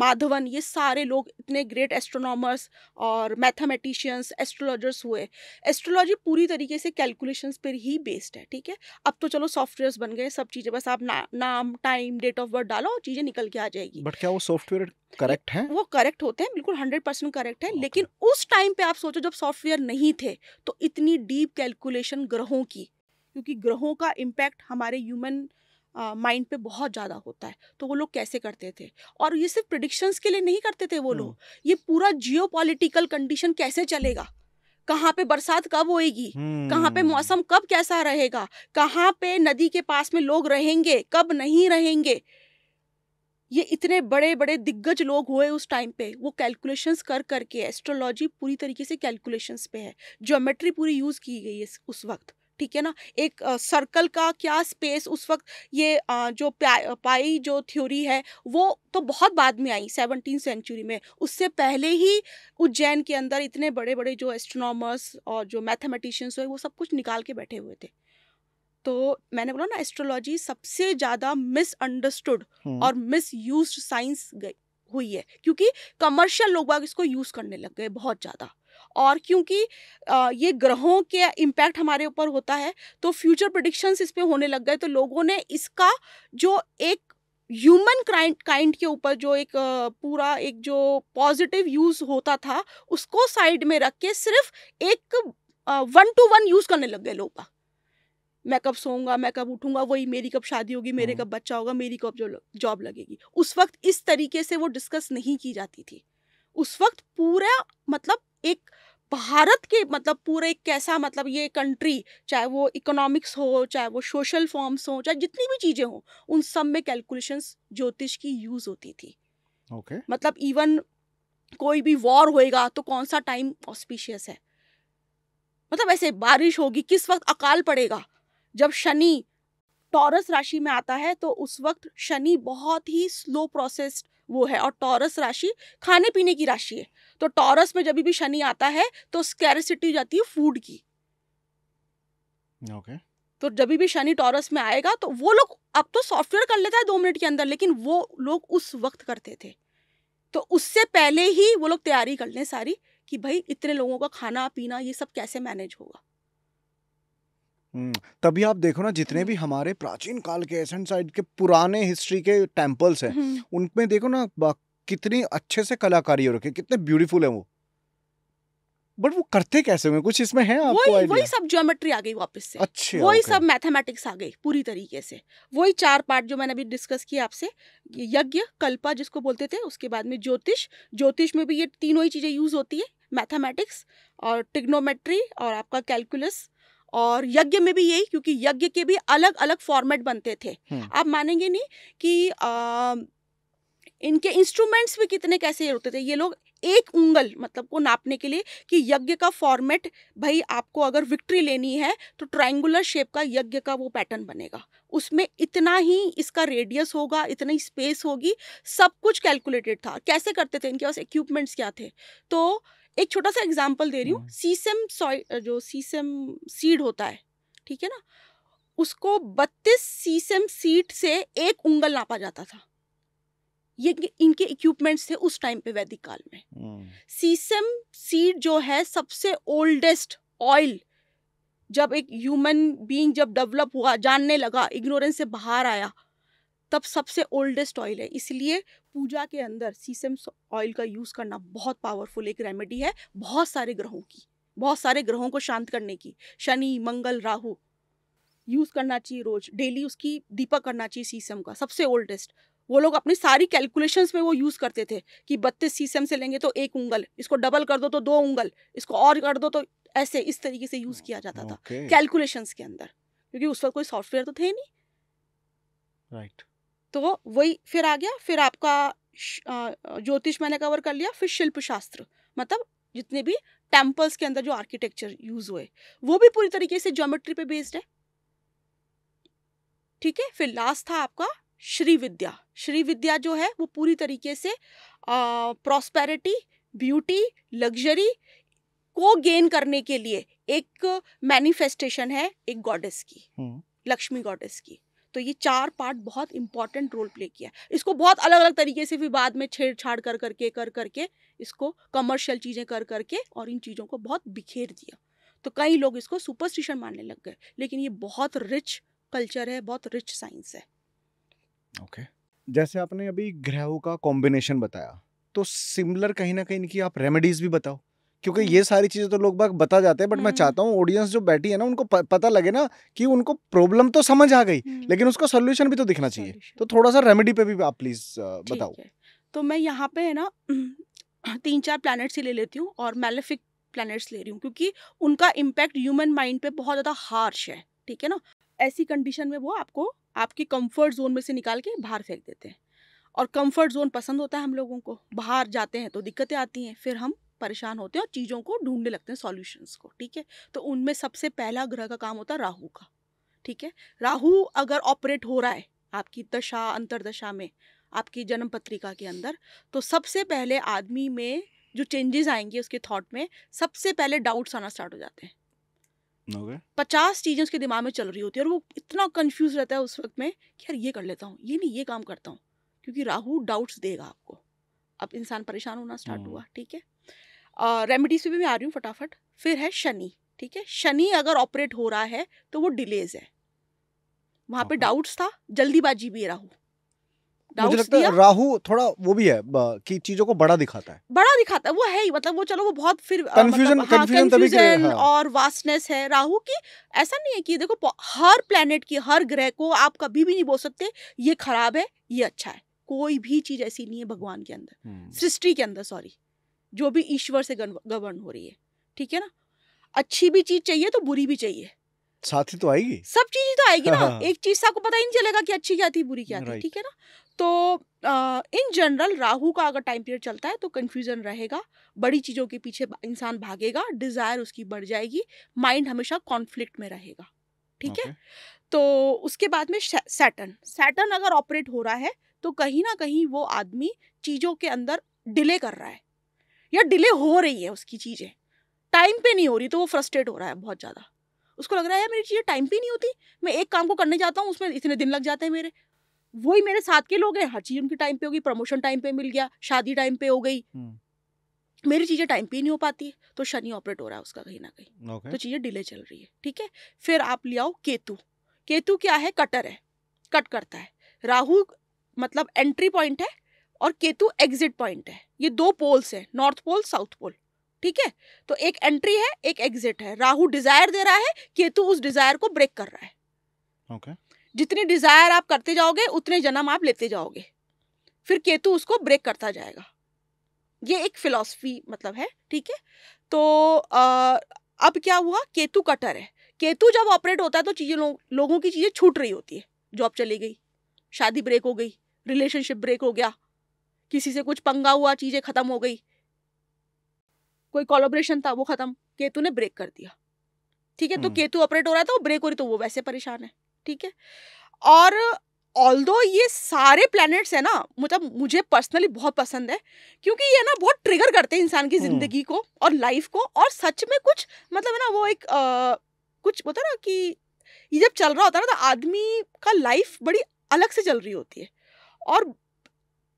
S1: माधवन ये सारे लोग इतने ग्रेट एस्ट्रोनॉमर्स और मैथमेटिशियंस एस्ट्रोलॉजर्स हुए एस्ट्रोलॉजी पूरी तरीके से कैलकुलेशंस पर ही बेस्ड है ठीक है अब तो चलो सॉफ्टवेयर्स बन गए सब चीज़ें बस आप ना, नाम टाइम डेट ऑफ बर्थ डालो चीज़ें निकल के आ जाएगी
S2: बट क्या वो सॉफ्टवेयर करेक्ट है
S1: वो करेक्ट होते हैं बिल्कुल हंड्रेड परसेंट करेक्ट है okay. लेकिन उस टाइम पे आप सोचो जब सॉफ्टवेयर नहीं थे तो इतनी डीप कैलकुलेशन ग्रहों की क्योंकि ग्रहों का इम्पैक्ट हमारे ह्यूमन माइंड पे बहुत ज़्यादा होता है तो वो लोग कैसे करते थे और ये सिर्फ प्रडिक्शंस के लिए नहीं करते थे वो लोग ये पूरा जियो कंडीशन कैसे चलेगा कहाँ पे बरसात कब होएगी कहाँ पे मौसम कब कैसा रहेगा कहाँ पे नदी के पास में लोग रहेंगे कब नहीं रहेंगे ये इतने बड़े बड़े दिग्गज लोग हुए उस टाइम पे वो कैलकुलेशंस कर करके एस्ट्रोलॉजी पूरी तरीके से कैलकुलेशंस पे है ज्योमेट्री पूरी यूज़ की गई है उस वक्त ठीक है ना एक सर्कल का क्या स्पेस उस वक्त ये जो पाई जो थ्योरी है वो तो बहुत बाद में आई सेवनटीन सेंचुरी में उससे पहले ही उज्जैन के अंदर इतने बड़े बड़े जो एस्ट्रोनॉमर्स और जो मैथमेटिशियंस हुए वो सब कुछ निकाल के बैठे हुए थे तो मैंने बोला ना एस्ट्रोलॉजी सबसे ज़्यादा मिसअंडरस्टूड और मिस यूज साइंस हुई है क्योंकि कमर्शियल लोग बाग इसको यूज़ करने लग गए बहुत ज़्यादा और क्योंकि ये ग्रहों के इम्पैक्ट हमारे ऊपर होता है तो फ्यूचर प्रडिक्शंस इस पर होने लग गए तो लोगों ने इसका जो एक ह्यूमन काइंड काइंड के ऊपर जो एक पूरा एक जो पॉजिटिव यूज़ होता था उसको साइड में रख के सिर्फ एक वन टू वन यूज़ करने लग गए लोग मैं कब सोऊंगा मैं कब उठूंगा वही मेरी कब शादी होगी मेरे हाँ। कब बच्चा होगा मेरी कब जो जॉब लगेगी उस वक्त इस तरीके से वो डिस्कस नहीं की जाती थी उस वक्त पूरा मतलब एक भारत के मतलब पूरे कैसा मतलब ये कंट्री चाहे वो इकोनॉमिक्स हो चाहे वो सोशल फॉर्म्स हो चाहे जितनी भी चीज़ें हों उन सब में कैलकुलेशंस ज्योतिष की यूज़ होती थी ओके okay. मतलब इवन कोई भी वॉर होएगा तो कौन सा टाइम ऑस्पिशियस है मतलब ऐसे बारिश होगी किस वक्त अकाल पड़ेगा जब शनि टॉरस राशि में आता है तो उस वक्त शनि बहुत ही स्लो प्रोसेस्ड वो है और टॉरस राशि खाने पीने की राशि है तो टॉरस में जब भी शनि आता है तो स्कैरसिटी जाती है फूड की ओके okay. तो जब भी शनि टॉरस में आएगा तो वो लोग अब तो सॉफ्टवेयर कर लेता है दो मिनट के अंदर लेकिन वो लोग उस वक्त करते थे तो उससे पहले ही वो लोग तैयारी कर लें सारी कि भाई इतने लोगों का खाना पीना ये सब कैसे मैनेज होगा
S2: हम्म, तभी आप देखो ना जितने भी हमारे प्राचीन काल के एसेंट साइड के पुराने हिस्ट्री के टेम्पल्स हैं हम्म। उनमें देखो ना कितनी अच्छे से कलाकारी हो रखी कितने ब्यूटीफुल है वो बट वो करते कैसे हुए कुछ इसमें है आपको वही, वही सब
S1: ज्योमेट्री आ गई वापस से अच्छा वही सब मैथमेटिक्स आ गई पूरी तरीके से वही चार पार्ट जो मैंने अभी डिस्कस किया आपसे यज्ञ कल्पा जिसको बोलते थे उसके बाद में ज्योतिष ज्योतिष में भी ये तीनों ही चीज़ें यूज होती है मैथमेटिक्स और टिग्नोमेट्री और आपका कैलकुलस और यज्ञ में भी यही क्योंकि यज्ञ के भी अलग अलग फॉर्मेट बनते थे आप मानेंगे नहीं कि आ, इनके इंस्ट्रूमेंट्स भी कितने कैसे होते थे ये लोग एक उंगल मतलब को नापने के लिए कि यज्ञ का फॉर्मेट भाई आपको अगर विक्ट्री लेनी है तो ट्रायंगुलर शेप का यज्ञ का वो पैटर्न बनेगा उसमें इतना ही इसका रेडियस होगा इतना ही स्पेस होगी सब कुछ कैलकुलेटेड था कैसे करते थे इनके पास इक्विपमेंट्स क्या थे तो एक छोटा सा एग्जाम्पल दे रही हूँ सीसम हम्म। सॉइल e जो सीसम सीड e होता है ठीक है ना उसको बत्तीस सीसम सीट e से एक उंगल नापा जाता था ये इनके इक्विपमेंट्स थे उस टाइम पे वैदिक काल में सीसम हम्म। सीड जो है सबसे ओल्डेस्ट ऑयल जब एक ह्यूमन बीइंग जब डेवलप हुआ जानने लगा इग्नोरेंस से बाहर आया तब सबसे ओल्डेस्ट ऑयल है इसलिए पूजा के अंदर सीसम ऑयल e का यूज़ करना बहुत पावरफुल एक रेमेडी है बहुत सारे ग्रहों की बहुत सारे ग्रहों को शांत करने की शनि मंगल राहु यूज़ करना चाहिए रोज डेली उसकी दीपक करना चाहिए सीसम e का सबसे ओल्डेस्ट वो लोग अपनी सारी कैलकुलेशंस में वो यूज़ करते थे कि बत्तीस सीसम e से लेंगे तो एक उंगल इसको डबल कर दो तो दो उंगल इसको और कर दो तो ऐसे इस तरीके से यूज़ किया जाता okay. था कैलकुलेशंस के अंदर क्योंकि उस वक्त कोई सॉफ्टवेयर तो थे नहीं राइट right. तो वो वही फिर आ गया फिर आपका ज्योतिष मैंने कवर कर लिया फिर शिल्प शास्त्र मतलब जितने भी टेम्पल्स के अंदर जो आर्किटेक्चर यूज हुए वो भी पूरी तरीके से ज्योमेट्री पे बेस्ड है ठीक है फिर लास्ट था आपका श्री विद्या श्री विद्या जो है वो पूरी तरीके से प्रॉस्पेरिटी ब्यूटी लग्जरी को गेन करने के लिए एक मैनिफेस्टेशन है एक गॉडेस की लक्ष्मी गॉडेस की तो ये चार पार्ट बहुत इंपॉर्टेंट रोल प्ले किया है इसको बहुत अलग अलग तरीके से भी बाद में छेड़छाड़ कर करके कर करके इसको कमर्शियल चीज़ें कर करके और इन चीज़ों को बहुत बिखेर दिया तो कई लोग इसको सुपरस्टिशन मानने लग गए लेकिन ये बहुत रिच कल्चर है बहुत रिच साइंस है
S2: ओके okay. जैसे आपने अभी ग्रहों का कॉम्बिनेशन बताया तो सिमिलर कहीं ना कहीं इनकी आप रेमेडीज भी बताओ क्योंकि ये सारी चीज़ें तो लोग बाग बता जाते हैं बट मैं हम्म। चाहता हूँ ऑडियंस जो बैठी है ना उनको पता लगे ना कि उनको प्रॉब्लम तो समझ आ गई हम्म। लेकिन उसका सोल्यूशन भी तो दिखना चाहिए तो थोड़ा सा रेमेडी पे भी आप प्लीज़ बताओ
S1: तो मैं यहाँ पे है ना तीन चार प्लैनेट्स ही ले लेती हूँ और मेलेफिक प्लैनेट्स ले रही हूँ क्योंकि उनका इम्पैक्ट ह्यूमन माइंड पे बहुत ज़्यादा हार्श है ठीक है ना ऐसी कंडीशन में वो आपको आपके कंफर्ट जोन में से निकाल के बाहर फेंक देते हैं और कंफर्ट जोन पसंद होता है हम लोगों को बाहर जाते हैं तो दिक्कतें आती हैं फिर हम परेशान होते हैं और चीज़ों को ढूंढने लगते हैं सॉल्यूशंस को ठीक है तो उनमें सबसे पहला ग्रह का काम होता है राहू का ठीक है राहु अगर ऑपरेट हो रहा है आपकी दशा अंतरदशा में आपकी जन्म पत्रिका के अंदर तो सबसे पहले आदमी में जो चेंजेस आएंगे उसके थॉट में सबसे पहले डाउट्स आना स्टार्ट हो जाते हैं okay. पचास चीज़ें उसके दिमाग में चल रही होती है और वो इतना कंफ्यूज रहता है उस वक्त में कि यार ये कर लेता हूँ ये नहीं ये काम करता हूँ क्योंकि राहु डाउट्स देगा आपको अब इंसान परेशान होना स्टार्ट हुआ हम्म। ठीक है रेमेडीज पे भी मैं आ रही हूँ फटाफट फिर है शनि ठीक है शनि अगर ऑपरेट हो रहा है तो वो डिलेज है वहाँ पे डाउट्स था जल्दीबाजी भी राहु
S2: मुझे लगता है राहु थोड़ा वो भी है कि चीजों को बड़ा दिखाता है
S1: बड़ा दिखाता है वो है ही मतलब वो चलो वो बहुत फिर कंफ्यूजन मतलब, कंफ्यूजन हाँ, हाँ। और वास्टनेस है राहु की ऐसा नहीं है कि देखो हर प्लेनेट की हर ग्रह को आप कभी भी नहीं बोल सकते ये खराब है ये अच्छा है कोई भी चीज ऐसी नहीं है भगवान के अंदर हम्म। सृष्टि के अंदर सॉरी जो भी ईश्वर से गवर्न हो रही है ठीक है ना अच्छी भी चीज चाहिए तो बुरी भी चाहिए
S2: साथ ही तो आएगी
S1: सब चीज तो आएगी ना हाँ, हाँ। एक चीज से आपको पता ही नहीं चलेगा कि अच्छी क्या थी बुरी क्या थी ठीक है ना तो इन जनरल राहु का अगर टाइम पीरियड चलता है तो कंफ्यूजन रहेगा बड़ी चीज़ों के पीछे इंसान भागेगा डिज़ायर उसकी बढ़ जाएगी माइंड हमेशा कॉन्फ्लिक्ट में रहेगा ठीक है तो उसके बाद में सैटर्न सैटर्न अगर ऑपरेट हो रहा है तो कहीं ना कहीं वो आदमी चीज़ों के अंदर डिले कर रहा है या डिले हो रही है उसकी चीज़ें टाइम पे नहीं हो रही तो वो फ्रस्ट्रेट हो रहा है बहुत ज़्यादा उसको लग रहा है मेरी चीज़ें टाइम पे नहीं होती मैं एक काम को करने जाता हूँ उसमें इतने दिन लग जाते हैं मेरे वही मेरे साथ के लोग हैं हर चीज़ उनकी टाइम पे होगी प्रमोशन टाइम पे मिल गया शादी टाइम पे हो गई हम्म। मेरी चीज़ें टाइम पे नहीं हो पाती तो शनि ऑपरेट हो रहा है उसका कहीं ना कहीं okay. तो चीज़ें डिले चल रही है ठीक है फिर आप ले आओ केतु केतु क्या है कटर है कट करता है राहु मतलब एंट्री पॉइंट है और केतु एग्जिट पॉइंट है ये दो पोल्स हैं नॉर्थ पोल साउथ पोल ठीक है तो एक एंट्री है एक एग्जिट है राहु डिजायर दे रहा है केतु उस डिजायर को ब्रेक कर रहा है ओके okay. जितनी डिजायर आप करते जाओगे उतने जन्म आप लेते जाओगे फिर केतु उसको ब्रेक करता जाएगा ये एक फिलॉसफी मतलब है ठीक है तो आ, अब क्या हुआ केतु कटर है केतु जब ऑपरेट होता है तो चीजें लो, लोगों की चीजें छूट रही होती है जॉब चली गई शादी ब्रेक हो गई रिलेशनशिप ब्रेक हो गया किसी से कुछ पंगा हुआ चीजें खत्म हो गई कोई कोलोब्रेशन था वो खत्म केतु ने ब्रेक कर दिया ठीक है तो हम्म। केतु ऑपरेट हो रहा था वो ब्रेक हो रही तो वो वैसे परेशान है ठीक है और ऑल दो ये सारे प्लैनेट्स है ना मतलब मुझे पर्सनली बहुत पसंद है क्योंकि ये ना बहुत ट्रिगर करते हैं इंसान की हम्म। जिंदगी को और लाइफ को और सच में कुछ मतलब है ना वो एक आ, कुछ होता ना कि ये जब चल रहा होता है ना तो आदमी का लाइफ बड़ी अलग से चल रही होती है और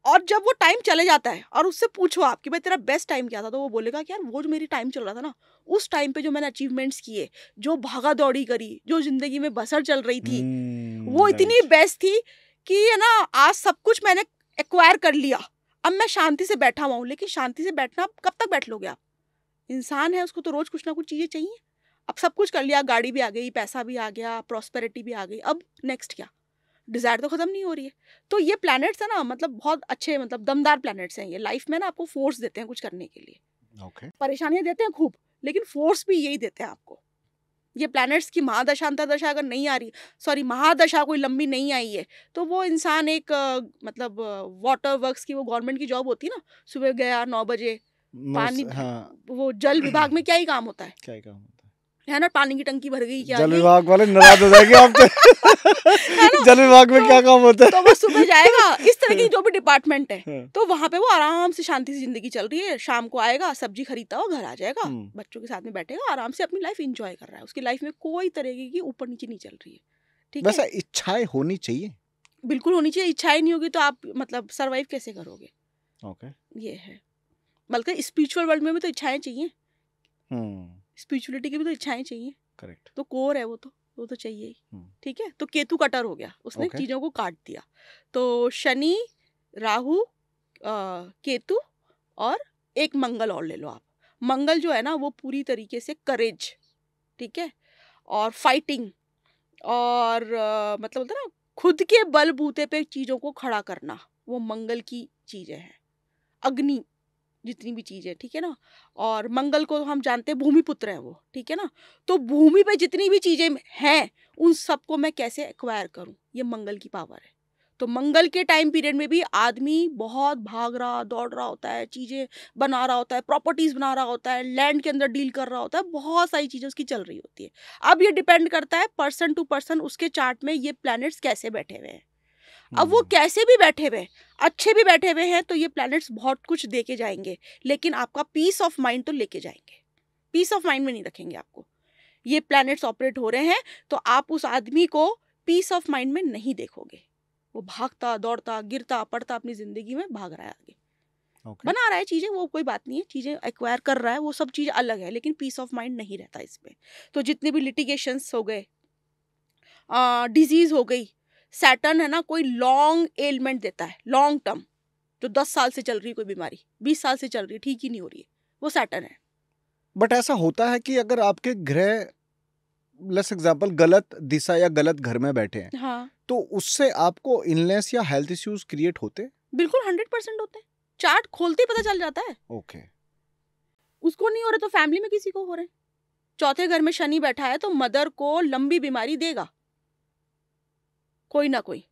S1: और जब वो टाइम चले जाता है और उससे पूछो आप कि भाई तेरा बेस्ट टाइम क्या था तो वो बोलेगा कि यार वो जो मेरी टाइम चल रहा था ना उस टाइम पे जो मैंने अचीवमेंट्स किए जो भागा दौड़ी करी जो जिंदगी में बसर चल रही थी hmm, वो इतनी बेस्ट थी कि है ना आज सब कुछ मैंने एक्वायर कर लिया अब मैं शांति से बैठा हुआ हूँ लेकिन शांति से बैठना कब तक बैठ लोगे आप इंसान है उसको तो रोज कुछ ना कुछ चीज़ें चाहिए अब सब कुछ कर लिया गाड़ी भी आ गई पैसा भी आ गया प्रॉस्पेरिटी भी आ गई अब नेक्स्ट क्या डिज़ायर तो ख़त्म नहीं हो रही है तो ये प्लैनेट्स है ना मतलब बहुत अच्छे मतलब दमदार प्लैनेट्स हैं ये लाइफ में ना आपको फोर्स देते हैं कुछ करने के लिए okay. परेशानियाँ देते हैं खूब लेकिन फोर्स भी यही देते हैं आपको ये प्लैनेट्स की महादशा अंतरदशा अगर नहीं आ रही सॉरी महादशा कोई लंबी नहीं आई है तो वो इंसान एक मतलब वाटर वर्क्स की वो गवर्नमेंट की जॉब होती है ना सुबह गया नौ बजे पानी हाँ। वो जल विभाग में क्या ही काम होता है क्या ही काम है ना पानी की टंकी भर गई क्या जल विभाग
S2: वाले नाराज हो जाएंगे आपसे तो। जल विभाग में तो, क्या काम होता है तो
S1: वो सुबह जाएगा इस तरह की जो भी डिपार्टमेंट है हाँ। तो वहाँ पे वो आराम से शांति से जिंदगी चल रही है शाम को आएगा सब्जी खरीदता हुआ घर आ जाएगा हम्म। बच्चों के साथ में बैठेगा आराम से अपनी लाइफ इंजॉय कर रहा है उसकी लाइफ में कोई तरह की ऊपर नीचे नहीं चल रही है
S2: ठीक है इच्छाएं होनी चाहिए
S1: बिल्कुल होनी चाहिए इच्छाएं नहीं होगी तो आप मतलब सरवाइव कैसे करोगे ओके ये है बल्कि स्पिरिचुअल वर्ल्ड में भी तो इच्छाएं चाहिए हम्म। स्पिरिचुअलिटी की भी तो इच्छाएं चाहिए करेक्ट तो कोर है वो तो वो तो चाहिए ही हम्म। ठीक है तो केतु कटर हो गया उसने okay. चीजों को काट दिया तो शनि राहु केतु और एक मंगल और ले लो आप मंगल जो है ना वो पूरी तरीके से करेज ठीक है और फाइटिंग और आ, मतलब बोलते ना खुद के बलबूते पे चीज़ों को खड़ा करना वो मंगल की चीज़ें हैं अग्नि जितनी भी चीज़ है ठीक है ना और मंगल को तो हम जानते हैं भूमिपुत्र हैं वो ठीक है ना तो भूमि पे जितनी भी चीज़ें हैं उन सबको मैं कैसे एक्वायर करूँ ये मंगल की पावर है तो मंगल के टाइम पीरियड में भी आदमी बहुत भाग रहा दौड़ रहा होता है चीज़ें बना रहा होता है प्रॉपर्टीज़ बना रहा होता है लैंड के अंदर डील कर रहा होता है बहुत सारी चीज़ें उसकी चल रही होती है अब ये डिपेंड करता है पर्सन टू पर्सन उसके चार्ट में ये प्लैनेट्स कैसे बैठे हुए हैं अब वो हम्म। कैसे भी बैठे हुए अच्छे भी बैठे हुए हैं तो ये प्लैनेट्स बहुत कुछ दे के जाएंगे लेकिन आपका पीस ऑफ माइंड तो लेके जाएंगे पीस ऑफ माइंड में नहीं रखेंगे आपको ये प्लैनेट्स ऑपरेट हो रहे हैं तो आप उस आदमी को पीस ऑफ माइंड में नहीं देखोगे वो भागता दौड़ता गिरता पड़ता अपनी ज़िंदगी में भाग रहा है आगे okay. बना रहा है चीज़ें वो कोई बात नहीं है चीज़ें एक्वायर कर रहा है वो सब चीज़ अलग है लेकिन पीस ऑफ माइंड नहीं रहता इसमें तो जितने भी लिटिगेशंस हो गए डिजीज़ हो गई सैटर्न है ना कोई लॉन्ग एलिमेंट देता है लॉन्ग टर्म जो दस साल से चल रही कोई बीमारी बीस साल से चल रही ठीक ही नहीं हो रही है वो सैटर्न है
S2: बट ऐसा होता है कि अगर आपके ग्रह लेस एग्जाम्पल गलत दिशा या गलत घर में बैठे हैं हाँ तो उससे आपको इलनेस या हेल्थ इश्यूज क्रिएट होते
S1: बिल्कुल हंड्रेड परसेंट होते हैं चार्ट खोलते ही पता चल जाता है ओके okay. उसको नहीं हो रहा तो फैमिली में किसी को हो रहे चौथे घर में शनि बैठा है तो मदर को लंबी बीमारी देगा कोई ना कोई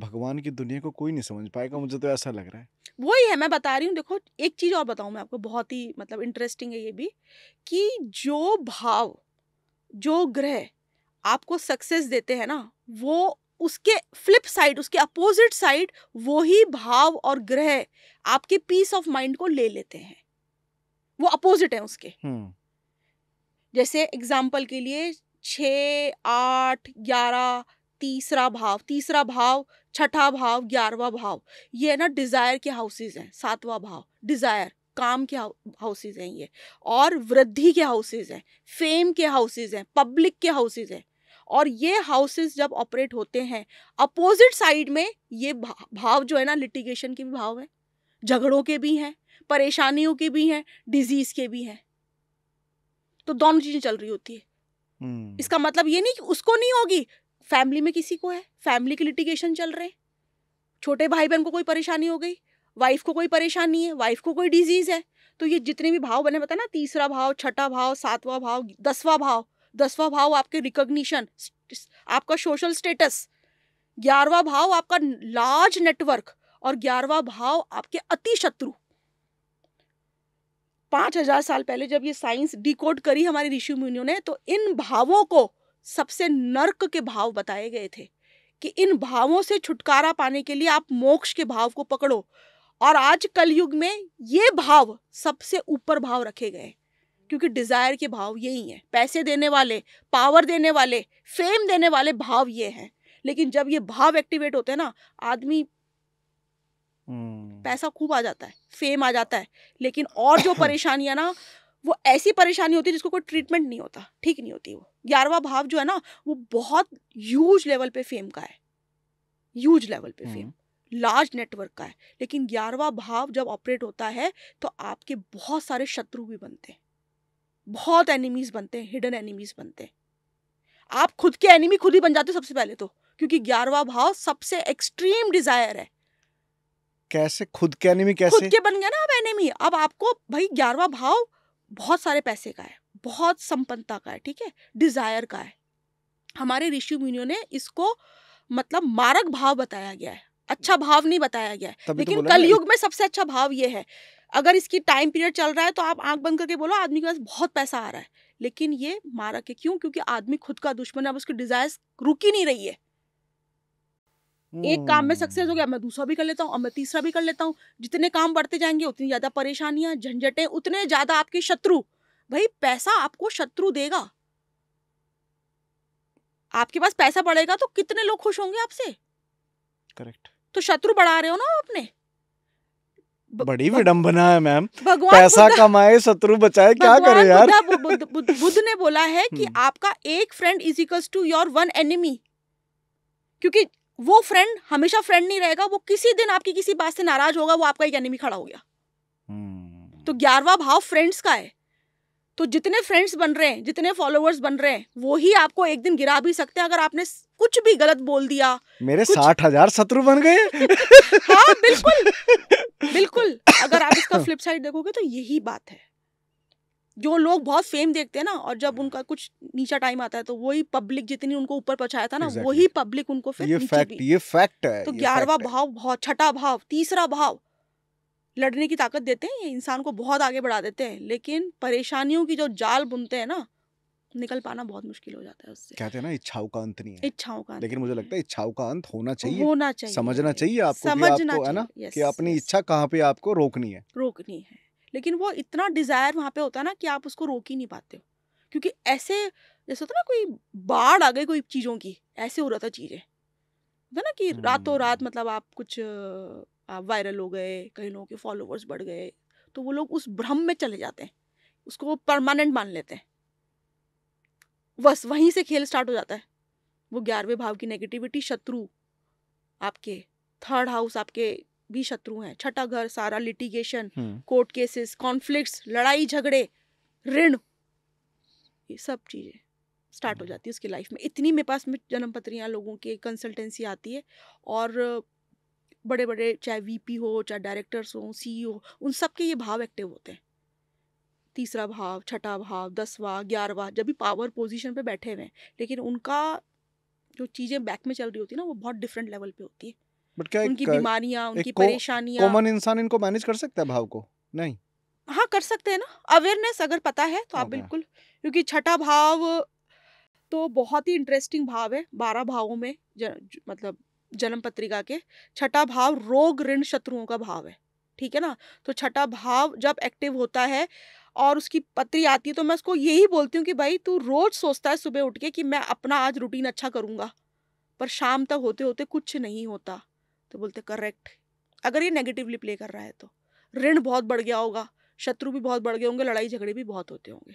S2: भगवान की दुनिया को कोई नहीं समझ पाएगा मुझे तो ऐसा लग रहा है
S1: वही है मैं बता रही हूँ देखो एक चीज़ और बताऊँ मैं आपको बहुत ही मतलब इंटरेस्टिंग है ये भी कि जो भाव जो ग्रह आपको सक्सेस देते हैं ना वो उसके फ्लिप साइड उसके अपोजिट साइड वो ही भाव और ग्रह आपके पीस ऑफ माइंड को ले लेते हैं वो अपोजिट है उसके हम्म। जैसे एग्जाम्पल के लिए छ आठ ग्यारह तीसरा भाव तीसरा भाव छठा भाव ग्यारहवा भाव ये है ना डिज़ायर के हाउसेज हैं सातवां भाव डिज़ायर काम के हाउसेज हैं ये और वृद्धि के हाउसेज हैं फेम के हाउसेज हैं पब्लिक के हाउसेज हैं और ये हाउसेज जब ऑपरेट होते हैं अपोजिट साइड में ये भाव जो है ना लिटिगेशन के भी भाव हैं झगड़ों के भी हैं परेशानियों के भी हैं डिजीज के भी हैं तो दोनों चीज़ें चल रही होती है hmm. हम्म। इसका मतलब ये नहीं कि उसको नहीं होगी फैमिली में किसी को है फैमिली के लिटिगेशन चल रहे छोटे भाई बहन को कोई परेशानी हो गई वाइफ को कोई परेशानी है वाइफ को कोई डिजीज है तो ये जितने भी भाव बने बता ना तीसरा भाव छठा भाव सातवां भाव दसवां भाव दसवा भाव आपके रिकॉग्निशन आपका सोशल स्टेटस ग्यारहवा भाव आपका लार्ज नेटवर्क और ग्यारहवा भाव आपके अति शत्रु पांच हजार साल पहले जब ये साइंस डिकोड करी हमारी ऋषि मुनियों ने तो इन भावों को सबसे नर्क के भाव बताए गए थे कि इन भावों से छुटकारा पाने के लिए आप मोक्ष के भाव को पकड़ो और आज कलयुग में ये भाव सबसे ऊपर भाव रखे गए क्योंकि डिज़ायर के भाव यही हैं पैसे देने वाले पावर देने वाले फेम देने वाले भाव ये हैं लेकिन जब ये भाव एक्टिवेट होते हैं ना आदमी हम्म। पैसा खूब आ जाता है फेम आ जाता है लेकिन और जो परेशानियां ना वो ऐसी परेशानी होती है जिसको कोई ट्रीटमेंट नहीं होता ठीक नहीं होती वो ग्यारहवा भाव जो है ना वो बहुत यूज लेवल पे फेम का है यूज लेवल पे फेम लार्ज नेटवर्क का है लेकिन ग्यारहवा भाव जब ऑपरेट होता है तो आपके बहुत सारे शत्रु भी बनते हैं बहुत एनिमीज बनते हैं हिडन एनिमीज बनते हैं आप खुद के एनिमी खुद ही बन जाते सबसे पहले तो क्योंकि ग्यारहवा भाव सबसे एक्सट्रीम डिजायर है
S2: कैसे खुद के एनिमी कैसे खुद के
S1: बन गया ना आप एनिमी अब आपको भाई ग्यारहवा भाव बहुत सारे पैसे का है बहुत संपन्नता का है ठीक है डिज़ायर का है हमारे ऋषि मुनियों ने इसको मतलब मारक भाव बताया गया है अच्छा भाव नहीं बताया गया है तो लेकिन तो कलयुग में सबसे अच्छा भाव ये है अगर इसकी टाइम पीरियड चल रहा है तो आप आंख बंद करके बोलो आदमी के पास बहुत पैसा आ रहा है लेकिन ये मारक है क्यों क्योंकि आदमी खुद का दुश्मन है अब उसकी डिजायर रुकी नहीं रही है एक काम में सक्सेस हम्म। हो गया मैं दूसरा भी कर लेता हूँ और मैं तीसरा भी कर लेता हूँ जितने काम बढ़ते जाएंगे उतनी ज्यादा परेशानियां झंझटें उतने ज्यादा आपके शत्रु भाई पैसा आपको शत्रु देगा आपके पास पैसा बढ़ेगा तो कितने लोग खुश होंगे आपसे करेक्ट तो शत्रु बढ़ा रहे हो ना आपने
S2: बड़ी विडंबना है मैम पैसा कमाए शत्रु बचाए क्या करे यार
S1: बुद्ध, बुद्ध, बुद्ध ने बोला है कि हम्म। आपका एक friend is equals to your one enemy क्योंकि वो फ्रेंड हमेशा फ्रेंड नहीं रहेगा वो किसी दिन आपकी किसी बात से नाराज होगा वो आपका एक एनिमी खड़ा हो गया हम्म। तो ग्यारहवा भाव फ्रेंड्स का है तो जितने फ्रेंड्स बन रहे हैं जितने फॉलोअर्स बन रहे हैं वो ही आपको एक दिन गिरा भी सकते हैं अगर आपने कुछ भी गलत बोल दिया
S2: मेरे साठ हजार शत्रु बन गए हाँ बिल्कुल
S1: बिल्कुल अगर आप इसका फ्लिप साइड देखोगे तो यही बात है जो लोग बहुत फेम देखते हैं ना और जब हम्म। उनका कुछ नीचा टाइम आता है तो वही पब्लिक जितनी उनको ऊपर पहुंचाया था ना exactly. वही पब्लिक उनको फिर ये फैक्ट
S2: ये फैक्ट है तो ग्यारहवा
S1: भाव बहुत छठा भाव तीसरा भाव लड़ने की ताकत देते हैं ये इंसान को बहुत आगे बढ़ा देते हैं लेकिन परेशानियों की जो जाल बुनते हैं ना निकल पाना बहुत मुश्किल हो जाता है उससे
S2: कहते हैं ना इच्छाओं का अंत नहीं है
S1: इच्छाओं का लेकिन
S2: मुझे लगता है इच्छाओं का अंत होना चाहिए होना चाहिए समझना चाहिए आपको समझना है ना कि अपनी इच्छा कहाँ पे आपको रोकनी है
S1: रोकनी है लेकिन वो इतना डिज़ायर वहाँ पे होता है ना कि आप उसको रोक ही नहीं पाते हो क्योंकि ऐसे जैसे होता ना कोई बाढ़ आ गई कोई चीज़ों की ऐसे हो रहा था चीज़ें है ना कि रातों रात हम्म। मतलब आप कुछ आप वायरल हो गए कई लोगों के फॉलोअर्स बढ़ गए तो वो लोग उस भ्रम में चले जाते हैं उसको वो परमानेंट मान लेते हैं बस वहीं से खेल स्टार्ट हो जाता है वो ग्यारहवें भाव की नेगेटिविटी शत्रु आपके थर्ड हाउस आपके भी शत्रु हैं छठा घर सारा लिटिगेशन कोर्ट केसेस कॉन्फ्लिक्ट्स लड़ाई झगड़े ऋण ये सब चीज़ें स्टार्ट हो हम्म। जाती है उसकी लाइफ में इतनी मेरे पास में जन्म पत्रियाँ लोगों की कंसल्टेंसी आती है और बड़े बड़े चाहे वीपी हो चाहे डायरेक्टर्स हो सीईओ उन सब के ये भाव एक्टिव होते हैं तीसरा भाव छठा भाव दसवा ग्यारहवा जब भी पावर पोजीशन पे बैठे हुए हैं लेकिन उनका जो चीज़ें बैक में चल रही होती है ना वो बहुत डिफरेंट लेवल पे होती है
S2: बट क्या उनकी बीमारियां उनकी परेशानियां कॉमन इंसान इनको मैनेज कर सकता है भाव को नहीं
S1: हाँ कर सकते हैं ना अवेयरनेस अगर पता है तो आप बिल्कुल क्योंकि छठा भाव तो बहुत ही इंटरेस्टिंग भाव है बारह भावों में ज, ज, मतलब जन्म पत्रिका के छठा भाव रोग ऋण शत्रुओं का भाव है ठीक है ना तो छठा भाव जब एक्टिव होता है और उसकी पत्री आती है तो मैं उसको यही बोलती हूँ कि भाई तू रोज सोचता है सुबह उठ के कि मैं अपना आज रूटीन अच्छा करूँगा पर शाम तक होते होते कुछ नहीं होता तो बोलते करेक्ट अगर ये नेगेटिवली प्ले कर रहा है तो ऋण बहुत बढ़ गया होगा शत्रु भी बहुत बढ़ गए होंगे लड़ाई झगड़े भी बहुत होते होंगे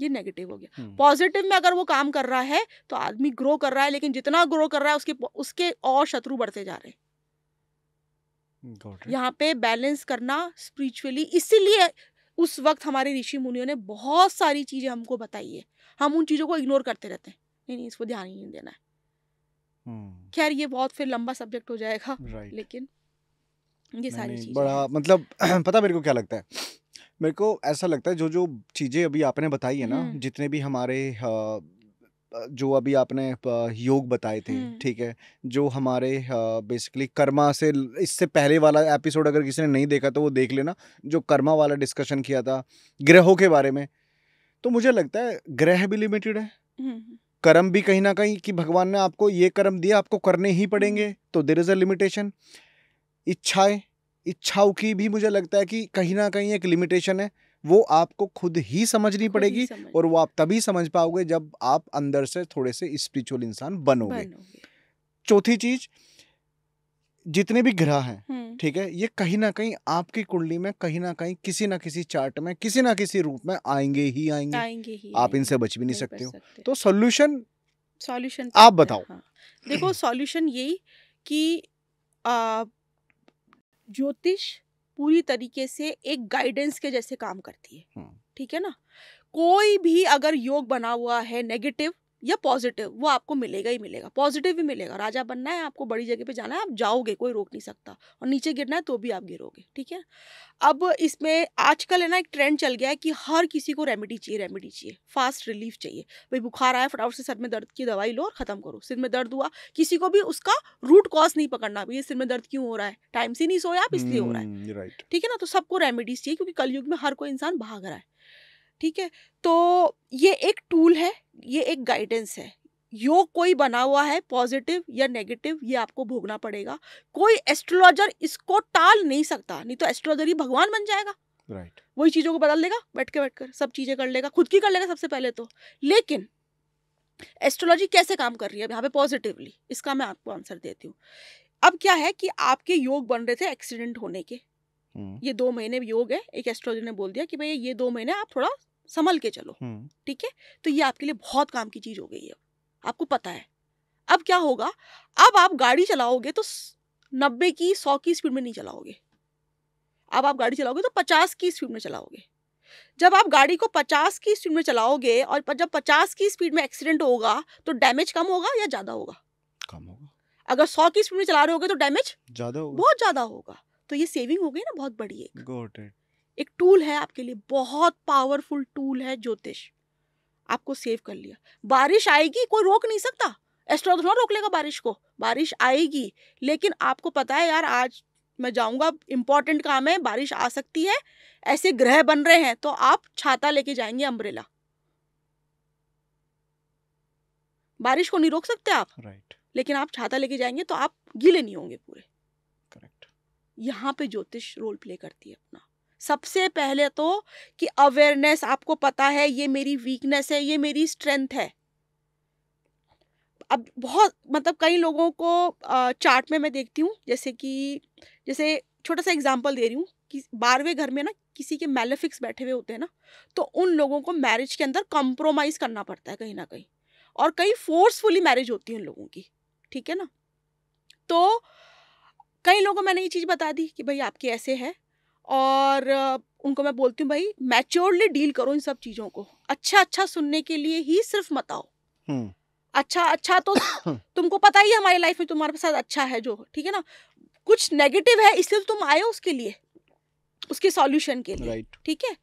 S1: ये नेगेटिव हो गया पॉजिटिव हम्म। में अगर वो काम कर रहा है तो आदमी ग्रो कर रहा है लेकिन जितना ग्रो कर रहा है उसके उसके और शत्रु बढ़ते जा रहे हैं यहाँ पे बैलेंस करना स्पिरिचुअली इसीलिए उस वक्त हमारे ऋषि मुनियों ने बहुत सारी चीज़ें हमको बताई है हम उन चीज़ों को इग्नोर करते रहते हैं नहीं नहीं इसको ध्यान ही नहीं देना है हम्म। खैर ये बहुत फिर लंबा सब्जेक्ट हो जाएगा right. लेकिन ये सारी चीज़ें
S2: बड़ा मतलब पता मेरे को क्या लगता है मेरे को ऐसा लगता है जो जो चीज़ें अभी आपने बताई है ना हम्म। जितने भी हमारे जो अभी आपने योग बताए थे हम्म। ठीक है जो हमारे बेसिकली कर्मा से इससे पहले वाला एपिसोड अगर किसी ने नहीं देखा तो वो देख लेना जो कर्मा वाला डिस्कशन किया था ग्रहों के बारे में तो मुझे लगता है ग्रह भी लिमिटेड है कर्म भी कहीं ना कहीं कि भगवान ने आपको ये कर्म दिया आपको करने ही पड़ेंगे हम्म। तो देर इज़ अ लिमिटेशन इच्छाएं इच्छाओं की भी मुझे लगता है कि कहीं ना कहीं एक लिमिटेशन है वो आपको खुद ही समझनी पड़ेगी ही समझ। और वो आप तभी समझ पाओगे जब आप अंदर से थोड़े से स्पिरिचुअल इंसान बनोगे। चौथी चीज़ जितने भी ग्रह हैं ठीक है ये कहीं ना कहीं आपकी कुंडली में कहीं ना कहीं किसी ना किसी चार्ट में किसी ना किसी रूप में आएंगे ही आएंगे, आएंगे
S1: ही आप इनसे बच
S2: भी नहीं सकते हो तो सोल्यूशन
S1: सॉल्यूशन आप तो बताओ हाँ। देखो सॉल्यूशन यही कि ज्योतिष पूरी तरीके से एक गाइडेंस के जैसे काम करती है ठीक है ना कोई भी अगर योग बना हुआ है नेगेटिव या पॉजिटिव वो आपको मिलेगा ही मिलेगा पॉजिटिव ही मिलेगा राजा बनना है आपको बड़ी जगह पे जाना है आप जाओगे कोई रोक नहीं सकता और नीचे गिरना है तो भी आप गिरोगे ठीक है अब इसमें आजकल है ना एक ट्रेंड चल गया है कि हर किसी को रेमेडी चाहिए रेमेडी चाहिए फास्ट रिलीफ चाहिए भाई बुखार आया फटाफट से सर में दर्द की दवाई लो और ख़त्म करो सिर में दर्द हुआ किसी को भी उसका रूट कॉज नहीं पकड़ना ये सिर में दर्द क्यों हो रहा है टाइम से नहीं सोया आप इसलिए हो रहा है हम्म, ठीक है ना तो सबको रेमेडीज चाहिए क्योंकि कलयुग में हर कोई इंसान भाग रहा है ठीक है तो ये एक टूल है ये एक गाइडेंस है योग कोई बना हुआ है पॉजिटिव या नेगेटिव ये आपको भोगना पड़ेगा कोई एस्ट्रोलॉजर इसको टाल नहीं सकता नहीं तो एस्ट्रोलॉजर ही भगवान बन जाएगा राइट right. वही चीज़ों को बदल देगा बैठ के बैठ कर सब चीज़ें कर लेगा खुद की कर लेगा सबसे पहले तो लेकिन एस्ट्रोलॉजी कैसे काम कर रही है यहाँ पे पॉजिटिवली इसका मैं आपको आंसर देती हूँ अब क्या है कि आपके योग बन रहे थे एक्सीडेंट होने के हम्म। ये दो महीने योग है एक एस्ट्रोलॉजर ने बोल दिया कि भाई ये दो महीने आप थोड़ा संभल के चलो हम्म। ठीक है तो ये आपके लिए बहुत काम की चीज हो गई है आपको पता है अब क्या होगा अब आप गाड़ी चलाओगे तो नब्बे की सौ की स्पीड में नहीं चलाओगे अब आप गाड़ी चलाओगे तो पचास की स्पीड में चलाओगे जब आप गाड़ी को पचास की स्पीड में चलाओगे और जब पचास की स्पीड में एक्सीडेंट होगा तो डैमेज कम होगा या ज्यादा होगा कम होगा अगर सौ की स्पीड में चला रहे होगे तो डैमेज ज्यादा बहुत ज्यादा होगा तो ये सेविंग हो गई ना बहुत बड़ी एक एक टूल है आपके लिए बहुत पावरफुल टूल है ज्योतिष आपको सेव कर लिया बारिश आएगी कोई रोक नहीं सकता एस्ट्रो थोड़ा रोक लेगा बारिश को बारिश आएगी लेकिन आपको पता है यार आज मैं जाऊंगा इंपॉर्टेंट काम है बारिश आ सकती है ऐसे ग्रह बन रहे हैं तो आप छाता लेके जाएंगे अम्ब्रेला बारिश को नहीं रोक सकते आप राइट right. लेकिन आप छाता लेके जाएंगे तो आप गीले नहीं होंगे पूरे करेक्ट यहाँ पे ज्योतिष रोल प्ले करती है अपना सबसे पहले तो कि अवेयरनेस आपको पता है ये मेरी वीकनेस है ये मेरी स्ट्रेंथ है अब बहुत मतलब कई लोगों को चार्ट में मैं देखती हूँ जैसे कि जैसे छोटा सा एग्जाम्पल दे रही हूँ कि बारहवें घर में ना किसी के मेलेफिक्स बैठे हुए होते हैं ना तो उन लोगों को मैरिज के अंदर कॉम्प्रोमाइज़ करना पड़ता है कहीं ना कहीं और कई फोर्सफुली मैरिज होती है उन लोगों की ठीक है ना तो कई लोगों को मैंने ये चीज़ बता दी कि भाई आपके ऐसे है और उनको मैं बोलती हूँ भाई मैच्योरली डील करो इन सब चीज़ों को अच्छा अच्छा सुनने के लिए ही सिर्फ मत आओ हम्म। अच्छा अच्छा तो तुमको पता ही हमारी लाइफ में तुम्हारे साथ अच्छा है जो ठीक है ना कुछ नेगेटिव है इसलिए तो तुम आए हो उसके लिए उसके सॉल्यूशन के लिए ठीक है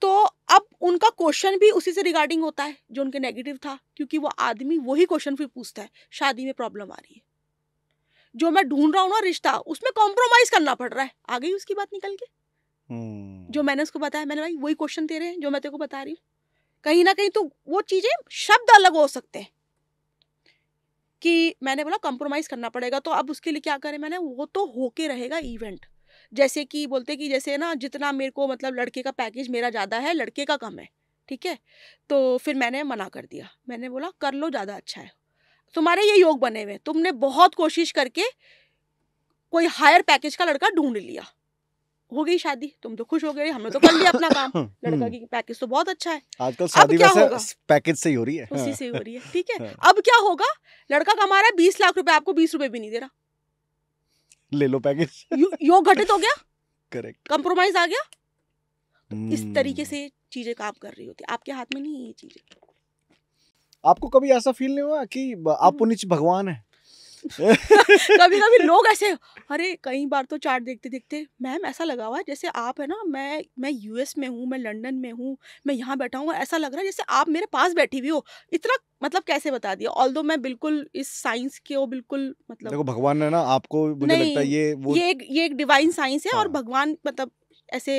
S1: तो अब उनका क्वेश्चन भी उसी से रिगार्डिंग होता है जो उनके नेगेटिव था क्योंकि वो आदमी वही क्वेश्चन फिर पूछता है शादी में प्रॉब्लम आ रही है जो मैं ढूंढ रहा हूँ ना रिश्ता उसमें कॉम्प्रोमाइज करना पड़ रहा है आ गई उसकी बात निकल के हम्म। जो मैंने उसको बताया मैंने भाई वही क्वेश्चन दे रहे हैं जो मैं तेरे को बता रही हूँ कहीं ना कहीं तो वो चीजें शब्द अलग हो सकते हैं कि मैंने बोला कॉम्प्रोमाइज करना पड़ेगा तो अब उसके लिए क्या करें मैंने वो तो होके रहेगा इवेंट जैसे कि बोलते कि जैसे ना जितना मेरे को मतलब लड़के का पैकेज मेरा ज़्यादा है लड़के का कम है ठीक है तो फिर मैंने मना कर दिया मैंने बोला कर लो ज़्यादा अच्छा है तुम्हारे ये योग बने हुए तुमने बहुत कोशिश करके कोई हायर पैकेज का लड़का ढूंढ लिया हो गई शादी तुम तो खुश हो गए हमने तो कर लिया अपना काम हम्म। लड़का की पैकेज तो बहुत अच्छा है
S2: आजकल शादी अब क्या होगा पैकेज से ही हो रही है उसी से ही हो रही है
S1: ठीक है हाँ। अब क्या होगा लड़का कमा रहा है बीस लाख रुपए आपको बीस रुपए भी नहीं दे रहा
S2: ले लो पैकेज
S1: यो घटित हो गया करेक्ट कॉम्प्रोमाइज आ गया तो इस तरीके हम्म। से चीजें काम कर रही होती आपके हाथ में नहीं है ये चीजें
S2: आपको कभी ऐसा फील नहीं हुआ कि आप पुनिच हम्म। भगवान है
S1: कभी कभी लोग ऐसे अरे कई बार तो चार्ट देखते देखते मैम ऐसा लगा हुआ है जैसे आप है ना मैं मैं यूएस में हूँ मैं लंदन में हूँ मैं यहाँ बैठा हूँ ऐसा लग रहा है जैसे आप मेरे पास बैठी हुई हो इतना मतलब कैसे बता दिया ऑल मैं बिल्कुल इस साइंस के वो बिल्कुल मतलब देखो
S2: भगवान ने ना आपको मुझे लगता है ये वो ये एक
S1: ये एक डिवाइन साइंस है और हाँ। भगवान मतलब ऐसे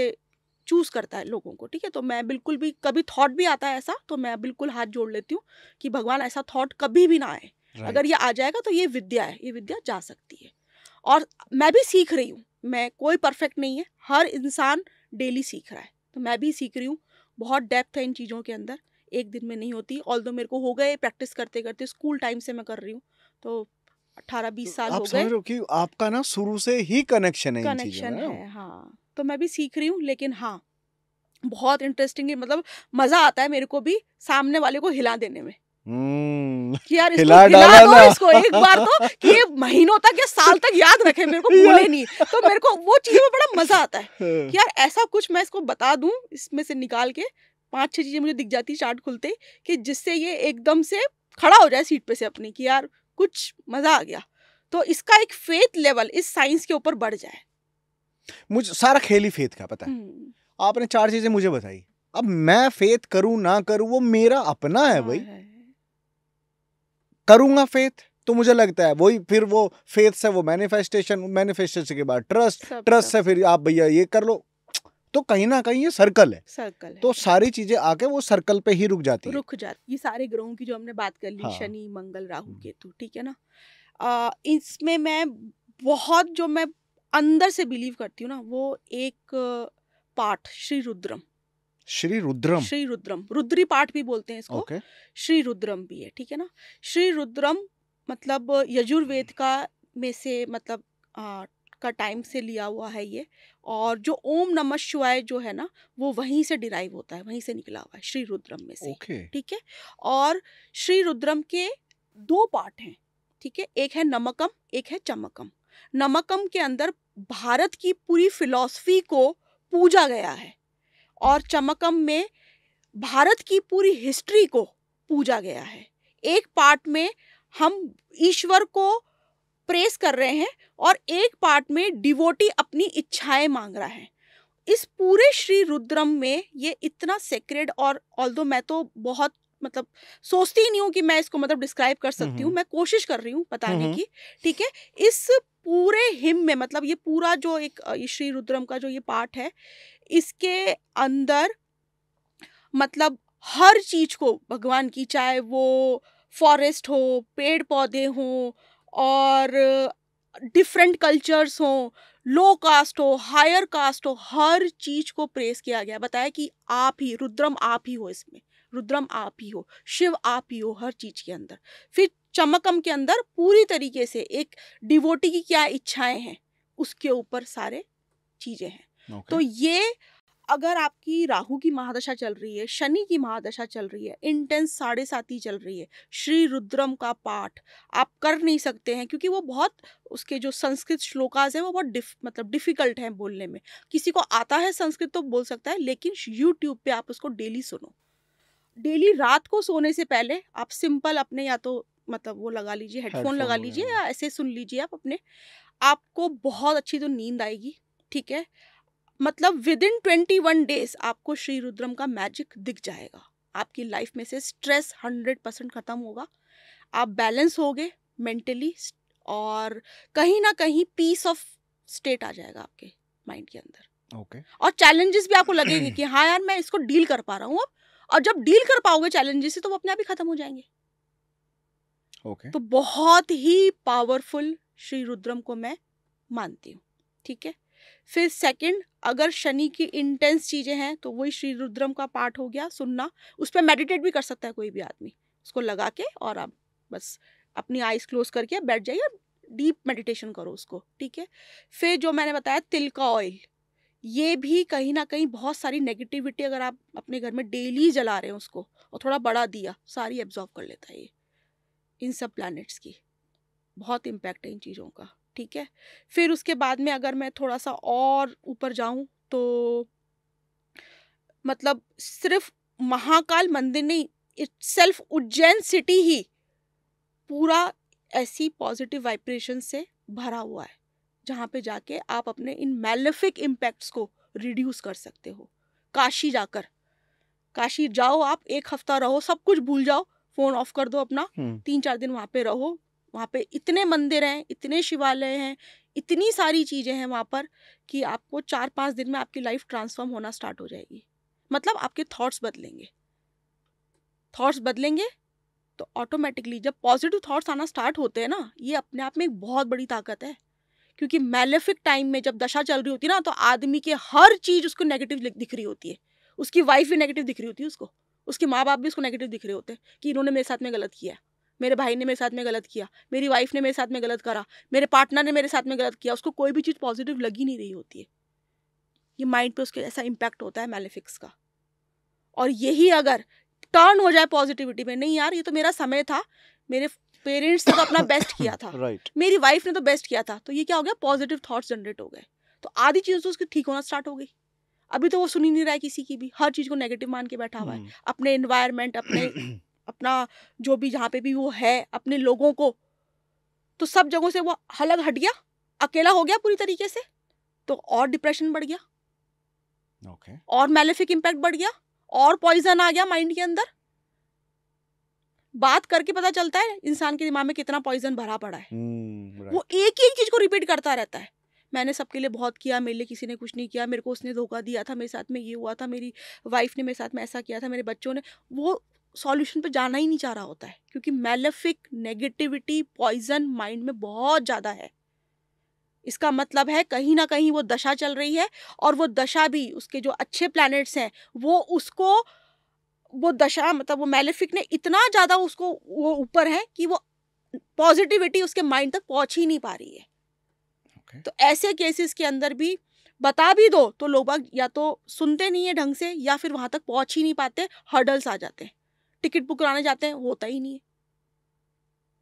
S1: चूज करता है लोगों को ठीक है तो मैं बिल्कुल भी कभी थॉट भी आता है ऐसा तो मैं बिल्कुल हाथ जोड़ लेती हूँ कि भगवान ऐसा थॉट कभी भी ना आए right. अगर ये आ जाएगा तो ये विद्या है ये विद्या जा सकती है और मैं भी सीख रही हूँ मैं कोई परफेक्ट नहीं है हर इंसान डेली सीख रहा है तो मैं भी सीख रही हूँ बहुत डेप्थ है इन चीज़ों के अंदर एक दिन में नहीं होती ऑल मेरे को हो गए प्रैक्टिस करते करते स्कूल टाइम से मैं कर रही हूँ तो अठारह बीस तो साल हो गए
S2: कि आपका ना शुरू से ही कनेक्शन है कनेक्शन है
S1: हाँ तो मैं भी सीख रही हूँ लेकिन हाँ बहुत इंटरेस्टिंग है मतलब मज़ा आता है मेरे को भी सामने वाले को हिला देने में कि
S2: हम्म।
S1: यार इसको हिला दो इसको एक बार तो कि ये महीनों तक या साल तक याद रखे मेरे को भूले नहीं तो मेरे को वो चीज में बड़ा मजा आता है हाँ। कि यार ऐसा कुछ मैं इसको बता दूं इसमें से निकाल के पांच छह चीजें मुझे दिख जाती चार्ट खुलते कि जिससे ये एकदम से खड़ा हो जाए सीट पे से अपनी कि यार कुछ मजा आ गया तो इसका एक फेथ लेवल इस साइंस के ऊपर बढ़ जाए
S2: मुझे सारा खेल ही फेथ का पता है हम्म। आपने चार चीजें मुझे बताई अब मैं फेथ करूं ना करूं वो मेरा अपना है हाँ, भाई करूंगा फेथ तो मुझे लगता है वही फिर वो फेथ से वो मैनिफेस्टेशन मैनिफेस्टेशन के बाद ट्रस्ट ट्रस्ट से फिर आप भैया ये कर लो तो कहीं ना कहीं ये सर्कल है सर्कल है। तो सारी चीजें आके वो सर्कल पे ही रुक जाती है रुक
S1: जाती ये सारे ग्रहों की जो हमने बात कर ली हाँ। शनि मंगल राहु हम्म। केतु ठीक है ना इसमें मैं बहुत जो मैं अंदर से बिलीव करती हूँ ना वो एक पाठ श्री रुद्रम
S2: श्री रुद्रम श्री
S1: रुद्रम रुद्री पाठ भी बोलते हैं इसको okay. श्री रुद्रम भी है ठीक है ना श्री रुद्रम मतलब यजुर्वेद का में से मतलब आ, का टाइम से लिया हुआ है ये और जो ओम नमः शिवाय जो है ना वो वहीं से डिराइव होता है वहीं से निकला हुआ है श्री रुद्रम में से okay. ठीक है और श्री रुद्रम के दो पार्ट हैं ठीक है एक है नमकम एक है चमकम नमकम के अंदर भारत की पूरी फिलॉसफी को पूजा गया है और चमकम में भारत की पूरी हिस्ट्री को पूजा गया है एक पार्ट में हम ईश्वर को प्रेस कर रहे हैं और एक पार्ट में डिवोटी अपनी इच्छाएं मांग रहा है इस पूरे श्री रुद्रम में ये इतना सेक्रेड और ऑल मैं तो बहुत मतलब सोचती ही नहीं हूँ कि मैं इसको मतलब डिस्क्राइब कर सकती हम्म, हूँ हम्म। मैं कोशिश कर रही हूँ बताने हम्म। की ठीक है इस पूरे हिम में मतलब ये पूरा जो एक श्री रुद्रम का जो ये पार्ट है इसके अंदर मतलब हर चीज को भगवान की चाहे वो फॉरेस्ट हो पेड़ पौधे हों और डिफरेंट कल्चर्स हों लो कास्ट हो हायर कास्ट हो हर चीज को प्रेस किया गया बताया कि आप ही रुद्रम आप ही हो इसमें रुद्रम आप ही हो शिव आप ही हो हर चीज के अंदर फिर चमकम के अंदर पूरी तरीके से एक डिवोटी की क्या इच्छाएं हैं उसके ऊपर सारे चीजें हैं okay. तो ये अगर आपकी राहु की महादशा चल रही है शनि की महादशा चल रही है इंटेंस साढ़े साथी चल रही है श्री रुद्रम का पाठ आप कर नहीं सकते हैं क्योंकि वो बहुत उसके जो संस्कृत श्लोकाज हैं वो बहुत डिफ मतलब डिफ़िकल्ट हैं बोलने में किसी को आता है संस्कृत तो बोल सकता है लेकिन यूट्यूब पे आप उसको डेली सुनो डेली रात को सोने से पहले आप सिंपल अपने या तो मतलब वो लगा लीजिए हेडफोन लगा लीजिए या हाँ। ऐसे सुन लीजिए आप अपने आपको बहुत अच्छी तो नींद आएगी ठीक है मतलब within twenty one days आपको श्री रुद्रम का मैजिक दिख जाएगा आपकी लाइफ में से स्ट्रेस हंड्रेड परसेंट ख़त्म होगा आप बैलेंस होगे मेंटली और कहीं ना कहीं पीस ऑफ स्टेट आ जाएगा आपके माइंड के अंदर ओके okay. और चैलेंजेस भी आपको लगेंगे कि हाँ यार मैं इसको डील कर पा रहा हूँ अब और जब डील कर पाओगे चैलेंजेस से तो वो अपने आप ही खत्म हो जाएंगे okay. तो बहुत ही पावरफुल श्री रुद्रम को मैं मानती हूँ ठीक है फिर सेकंड अगर शनि की इंटेंस चीज़ें हैं तो वही श्री रुद्रम का पाठ हो गया सुनना उस पर मेडिटेट भी कर सकता है कोई भी आदमी उसको लगा के और आप बस अपनी आइज क्लोज करके बैठ जाइए डीप मेडिटेशन करो उसको ठीक है फिर जो मैंने बताया तिल का ऑयल ये भी कहीं ना कहीं बहुत सारी नेगेटिविटी अगर आप अपने घर में डेली जला रहे हैं उसको और थोड़ा बड़ा दिया सारी एब्जॉर्व कर लेता है ये इन सब प्लैनेट्स की बहुत इम्पैक्ट है इन चीज़ों का ठीक है फिर उसके बाद में अगर मैं थोड़ा सा और ऊपर जाऊँ तो मतलब सिर्फ महाकाल मंदिर नहीं सेल्फ उज्जैन सिटी ही पूरा ऐसी पॉजिटिव वाइब्रेशन से भरा हुआ है जहाँ पे जाके आप अपने इन मेलिफिक इम्पैक्ट्स को रिड्यूस कर सकते हो काशी जाकर काशी जाओ आप एक हफ्ता रहो सब कुछ भूल जाओ फोन ऑफ कर दो अपना हम्म। तीन चार दिन वहाँ पे रहो वहाँ पे इतने मंदिर हैं इतने शिवालय हैं इतनी सारी चीज़ें हैं वहाँ पर कि आपको चार पाँच दिन में आपकी लाइफ ट्रांसफॉर्म होना स्टार्ट हो जाएगी मतलब आपके थॉट्स बदलेंगे थॉट्स बदलेंगे तो ऑटोमेटिकली जब पॉजिटिव थॉट्स आना स्टार्ट होते हैं ना ये अपने आप में एक बहुत बड़ी ताकत है क्योंकि मेलेफिक टाइम में जब दशा चल रही होती है ना तो आदमी के हर चीज़ उसको नेगेटिव दिख रही होती है उसकी वाइफ भी नेगेटिव दिख रही होती है उसको उसके माँ बाप भी उसको नेगेटिव दिख रहे होते हैं कि इन्होंने मेरे साथ में गलत किया मेरे भाई ने मेरे साथ में गलत किया मेरी वाइफ ने मेरे साथ में गलत करा मेरे पार्टनर ने मेरे साथ में गलत किया उसको कोई भी चीज़ पॉजिटिव लगी नहीं रही होती है ये माइंड पे उसके ऐसा इम्पैक्ट होता है मेलेफिक्स का और यही अगर टर्न हो जाए पॉजिटिविटी में नहीं यार ये तो मेरा समय था मेरे पेरेंट्स ने तो अपना बेस्ट किया था right. मेरी वाइफ ने तो बेस्ट किया था तो ये क्या हो गया पॉजिटिव थॉट्स जनरेट हो गए तो आधी चीज़ तो उसकी ठीक होना स्टार्ट हो गई अभी तो वो सुन ही नहीं रहा है किसी की भी हर चीज़ को नेगेटिव मान के बैठा हुआ है हम्म। अपने इन्वायरमेंट अपने अपना जो भी जहाँ पे भी वो है अपने लोगों को तो सब जगहों से वो अलग हट गया अकेला हो गया पूरी तरीके से तो और डिप्रेशन बढ़ गया okay. और मेलेफिक इम्पैक्ट बढ़ गया और पॉइजन आ गया माइंड के अंदर बात करके पता चलता है इंसान के दिमाग में कितना पॉइजन भरा पड़ा है hmm, right. वो एक ही चीज को रिपीट करता रहता है मैंने सबके लिए बहुत किया मेरे लिए किसी ने कुछ नहीं किया मेरे को उसने धोखा दिया था मेरे साथ में ये हुआ था मेरी वाइफ ने मेरे साथ में ऐसा किया था मेरे बच्चों ने वो सॉल्यूशन पे जाना ही नहीं चाह रहा होता है क्योंकि मेलेफिक नेगेटिविटी पॉइजन माइंड में बहुत ज़्यादा है इसका मतलब है कहीं ना कहीं वो दशा चल रही है और वो दशा भी उसके जो अच्छे प्लैनेट्स हैं वो उसको वो दशा मतलब वो मेलेफिक ने इतना ज़्यादा उसको वो ऊपर है कि वो पॉजिटिविटी उसके माइंड तक पहुंच ही नहीं पा रही है तो ऐसे केसेस के अंदर भी बता भी दो तो लोग या तो सुनते नहीं है ढंग से या फिर वहां तक पहुंच ही नहीं पाते हर्डल्स आ जाते हैं टिकट बुक कराने जाते हैं होता ही नहीं है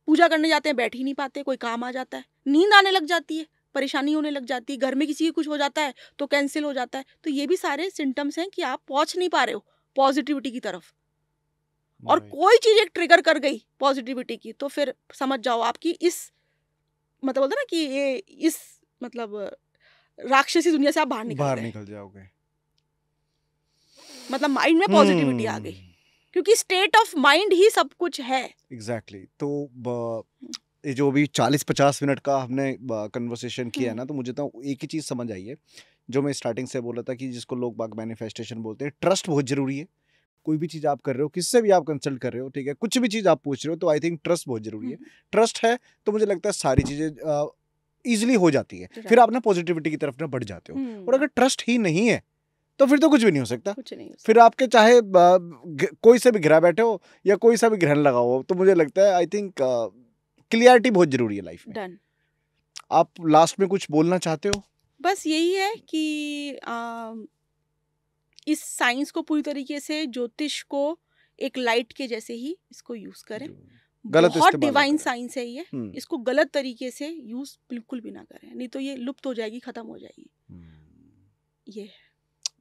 S1: पूजा करने जाते हैं बैठ ही नहीं पाते कोई काम आ जाता है नींद आने लग जाती है परेशानी होने लग जाती है घर में किसी की कुछ हो जाता है तो कैंसिल हो जाता है तो ये भी सारे सिम्टम्स हैं कि आप पहुंच नहीं पा रहे हो पॉजिटिविटी की तरफ और कोई चीज एक ट्रिगर कर गई पॉजिटिविटी की तो फिर समझ जाओ आपकी इस मतलब बोलते ना कि ये इस मतलब राक्षसी दुनिया से आप बाहर निकल बाहर
S2: निकल जाओगे
S1: मतलब माइंड में पॉजिटिविटी आ गई हम्म। क्योंकि स्टेट ऑफ माइंड ही सब कुछ है
S2: एग्जैक्टली exactly. तो ये जो भी 40 50 मिनट का हमने कन्वर्सेशन किया है हम्म। ना तो मुझे तो एक ही चीज़ समझ आई है जो मैं स्टार्टिंग से बोल रहा था कि जिसको लोग बाग मैनिफेस्टेशन बोलते हैं ट्रस्ट बहुत ज़रूरी है कोई भी चीज़ आप कर रहे हो किससे भी आप कंसल्ट कर रहे हो ठीक है कुछ भी चीज़ आप पूछ रहे हो तो आई थिंक ट्रस्ट बहुत ज़रूरी है ट्रस्ट हम्म। है तो मुझे लगता है सारी चीज़ें इजिली हो जाती है फिर आप ना पॉजिटिविटी की तरफ ना बढ़ जाते हो हम्म। और अगर ट्रस्ट ही नहीं है तो फिर तो कुछ भी नहीं हो सकता कुछ नहीं फिर आपके चाहे कोई से भी घिरा बैठे हो या कोई सा भी ग्रहण लगा हो तो मुझे लगता है आई थिंक क्लियरिटी बहुत जरूरी है लाइफ में डन आप लास्ट में कुछ बोलना चाहते हो
S1: बस यही है कि आ, इस साइंस को पूरी तरीके से ज्योतिष को एक लाइट के जैसे ही इसको यूज़ करें
S2: गलत बहुत डिवाइन साइंस है ये हम्म।
S1: इसको गलत तरीके से यूज बिल्कुल भी ना करें नहीं तो ये लुप्त हो जाएगी खत्म हो जाएगी हम्म। ये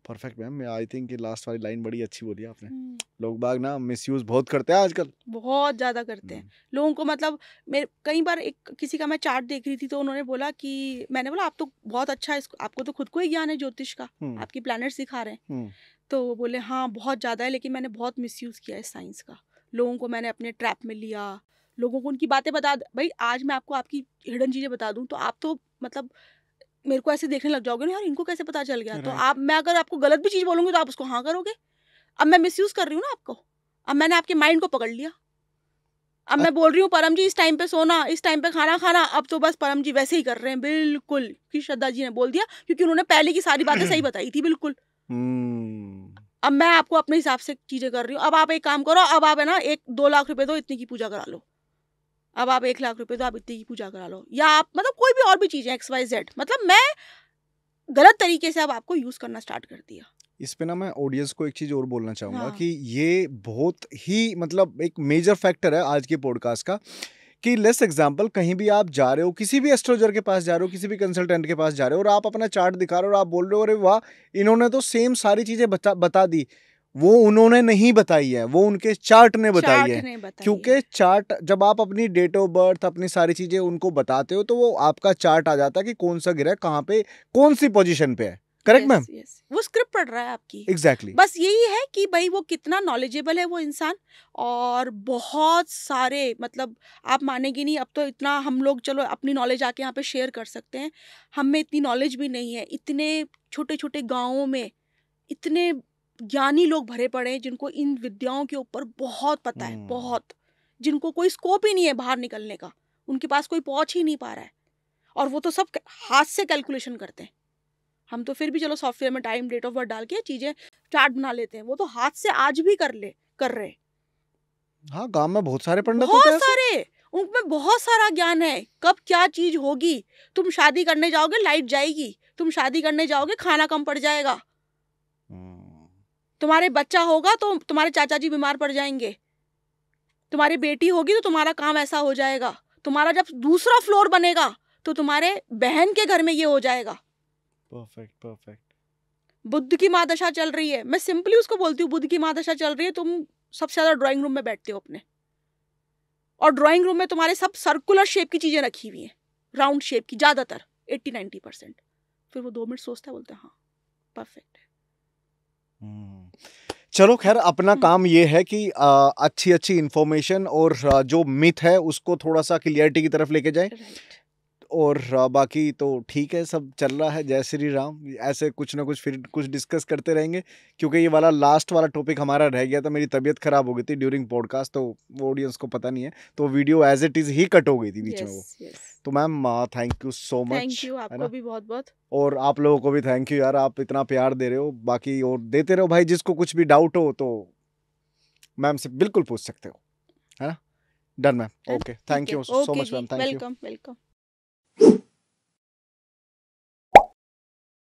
S2: परफेक्ट मैम मैं आई थिंक लास्ट वाली लाइन बड़ी अच्छी बोली आपने हम्म। लोग बाग ना मिस यूज बहुत करते हैं आजकल
S1: बहुत ज़्यादा करते हैं लोगों को मतलब मेरे कई बार एक किसी का मैं चार्ट देख रही थी तो उन्होंने बोला कि मैंने बोला आप तो बहुत अच्छा है आपको तो खुद को ही ज्ञान है ज्योतिष का आपकी प्लान सिखा रहे हैं तो वो बोले हाँ बहुत ज़्यादा है लेकिन मैंने बहुत मिस यूज़ किया है साइंस का लोगों को मैंने अपने ट्रैप में लिया लोगों को उनकी बातें बता भाई आज मैं आपको आपकी हिडन चीज़ें बता दूँ तो आप तो मतलब मेरे को ऐसे देखने लग जाओगे ना यार इनको कैसे पता चल गया तो आप मैं अगर आपको गलत भी चीज़ बोलूँगी तो आप उसको हाँ करोगे अब मैं मिस कर रही हूँ ना आपको अब मैंने आपके माइंड को पकड़ लिया अब मैं बोल रही हूँ परम जी इस टाइम पे सोना इस टाइम पे खाना खाना अब तो बस परम जी वैसे ही कर रहे हैं बिल्कुल कि श्रद्धा जी ने बोल दिया क्योंकि उन्होंने पहले की सारी बातें सही बताई थी बिल्कुल हम्म। अब मैं आपको अपने हिसाब से चीज़ें कर रही हूँ अब आप एक काम करो अब आप है ना एक दो लाख रुपए दो इतने की पूजा करा लो अब आप एक लाख रुपए दो आप इतने की पूजा करा लो या आप मतलब कोई भी और भी चीज़ें एक्स वाई जेड मतलब मैं गलत तरीके से अब आपको यूज़ करना स्टार्ट कर दिया
S2: इस पे ना मैं ऑडियंस को एक चीज़ और बोलना चाहूंगा हाँ। कि ये बहुत ही मतलब एक मेजर फैक्टर है आज के पॉडकास्ट का कि लेस एग्जाम्पल कहीं भी आप जा रहे हो किसी भी एस्ट्रोलॉजर के पास जा रहे हो किसी भी कंसल्टेंट के पास जा रहे हो और आप अपना चार्ट दिखा रहे हो और आप बोल रहे हो अरे वाह इन्होंने तो सेम सारी चीज़ें बता बता दी वो उन्होंने नहीं बताई है वो उनके चार्ट ने बताई है क्योंकि चार्ट जब आप अपनी डेट ऑफ बर्थ अपनी सारी चीज़ें उनको बताते हो तो वो आपका चार्ट आ जाता है कि कौन सा ग्रह कहाँ पे कौन सी पोजिशन पे है करेक्ट मैम
S1: वो स्क्रिप्ट पढ़ रहा है आपकी
S2: एग्जैक्टली exactly. बस
S1: यही है कि भाई वो कितना नॉलेजेबल है वो इंसान और बहुत सारे मतलब आप मानेंगे नहीं अब तो इतना हम लोग चलो अपनी नॉलेज आके यहाँ पे शेयर कर सकते हैं हम में इतनी नॉलेज भी नहीं है इतने छोटे छोटे गाँवों में इतने ज्ञानी लोग भरे पड़े हैं जिनको इन विद्याओं के ऊपर बहुत पता है हम्म। बहुत जिनको कोई स्कोप ही नहीं है बाहर निकलने का उनके पास कोई पहुँच ही नहीं पा रहा है और वो तो सब हाथ से कैलकुलेशन करते हैं हम तो फिर भी चलो सॉफ्टवेयर में टाइम डेट ऑफ बर्थ डाल के चीज़ें चार्ट बना लेते हैं वो तो हाथ से आज भी कर ले कर रहे
S2: हाँ गांव में बहुत सारे पंडित बहुत सारे
S1: उनमें बहुत सारा ज्ञान है कब क्या चीज होगी तुम शादी करने जाओगे लाइट जाएगी तुम शादी करने जाओगे खाना कम पड़ जाएगा हम्म। तुम्हारे बच्चा होगा तो तुम्हारे चाचा जी बीमार पड़ जाएंगे तुम्हारी बेटी होगी तो तुम्हारा काम ऐसा हो जाएगा तुम्हारा जब दूसरा फ्लोर बनेगा तो तुम्हारे बहन के घर में ये हो जाएगा परफेक्ट परफेक्ट बुद्ध की मादशा चल रही है मैं सिंपली उसको बोलती हूँ बुद्ध की मादशा चल रही है तुम सबसे ज़्यादा ड्राइंग रूम में बैठते हो अपने और ड्राइंग रूम में तुम्हारे सब सर्कुलर शेप की चीज़ें रखी हुई हैं राउंड शेप की ज़्यादातर एट्टी नाइनटी परसेंट फिर वो दो मिनट सोचता है बोलते है हाँ परफेक्ट है
S2: हम्म। चलो खैर अपना हम्म। काम ये है कि अच्छी अच्छी इन्फॉर्मेशन और जो मिथ है उसको थोड़ा सा क्लियरिटी की तरफ लेके जाए right. और बाकी तो ठीक है सब चल रहा है जय श्री राम ऐसे कुछ ना कुछ फिर कुछ डिस्कस करते रहेंगे क्योंकि ये वाला लास्ट वाला टॉपिक हमारा रह गया था मेरी तबीयत ख़राब हो गई थी ड्यूरिंग पॉडकास्ट तो वो ऑडियंस को पता नहीं है तो वीडियो एज इट इज़ ही कट हो गई थी बीच yes, में वो yes. तो ma'am thank you so much thank you आपको भी बहुत बहुत और आप लोगों को भी थैंक यू यार आप इतना प्यार दे रहे हो बाकी और देते रहो भाई जिसको कुछ भी डाउट हो तो मैम से बिल्कुल पूछ सकते हो है ना done ma'am okay thank you so much ma'am thank you welcome
S1: welcome Thank you.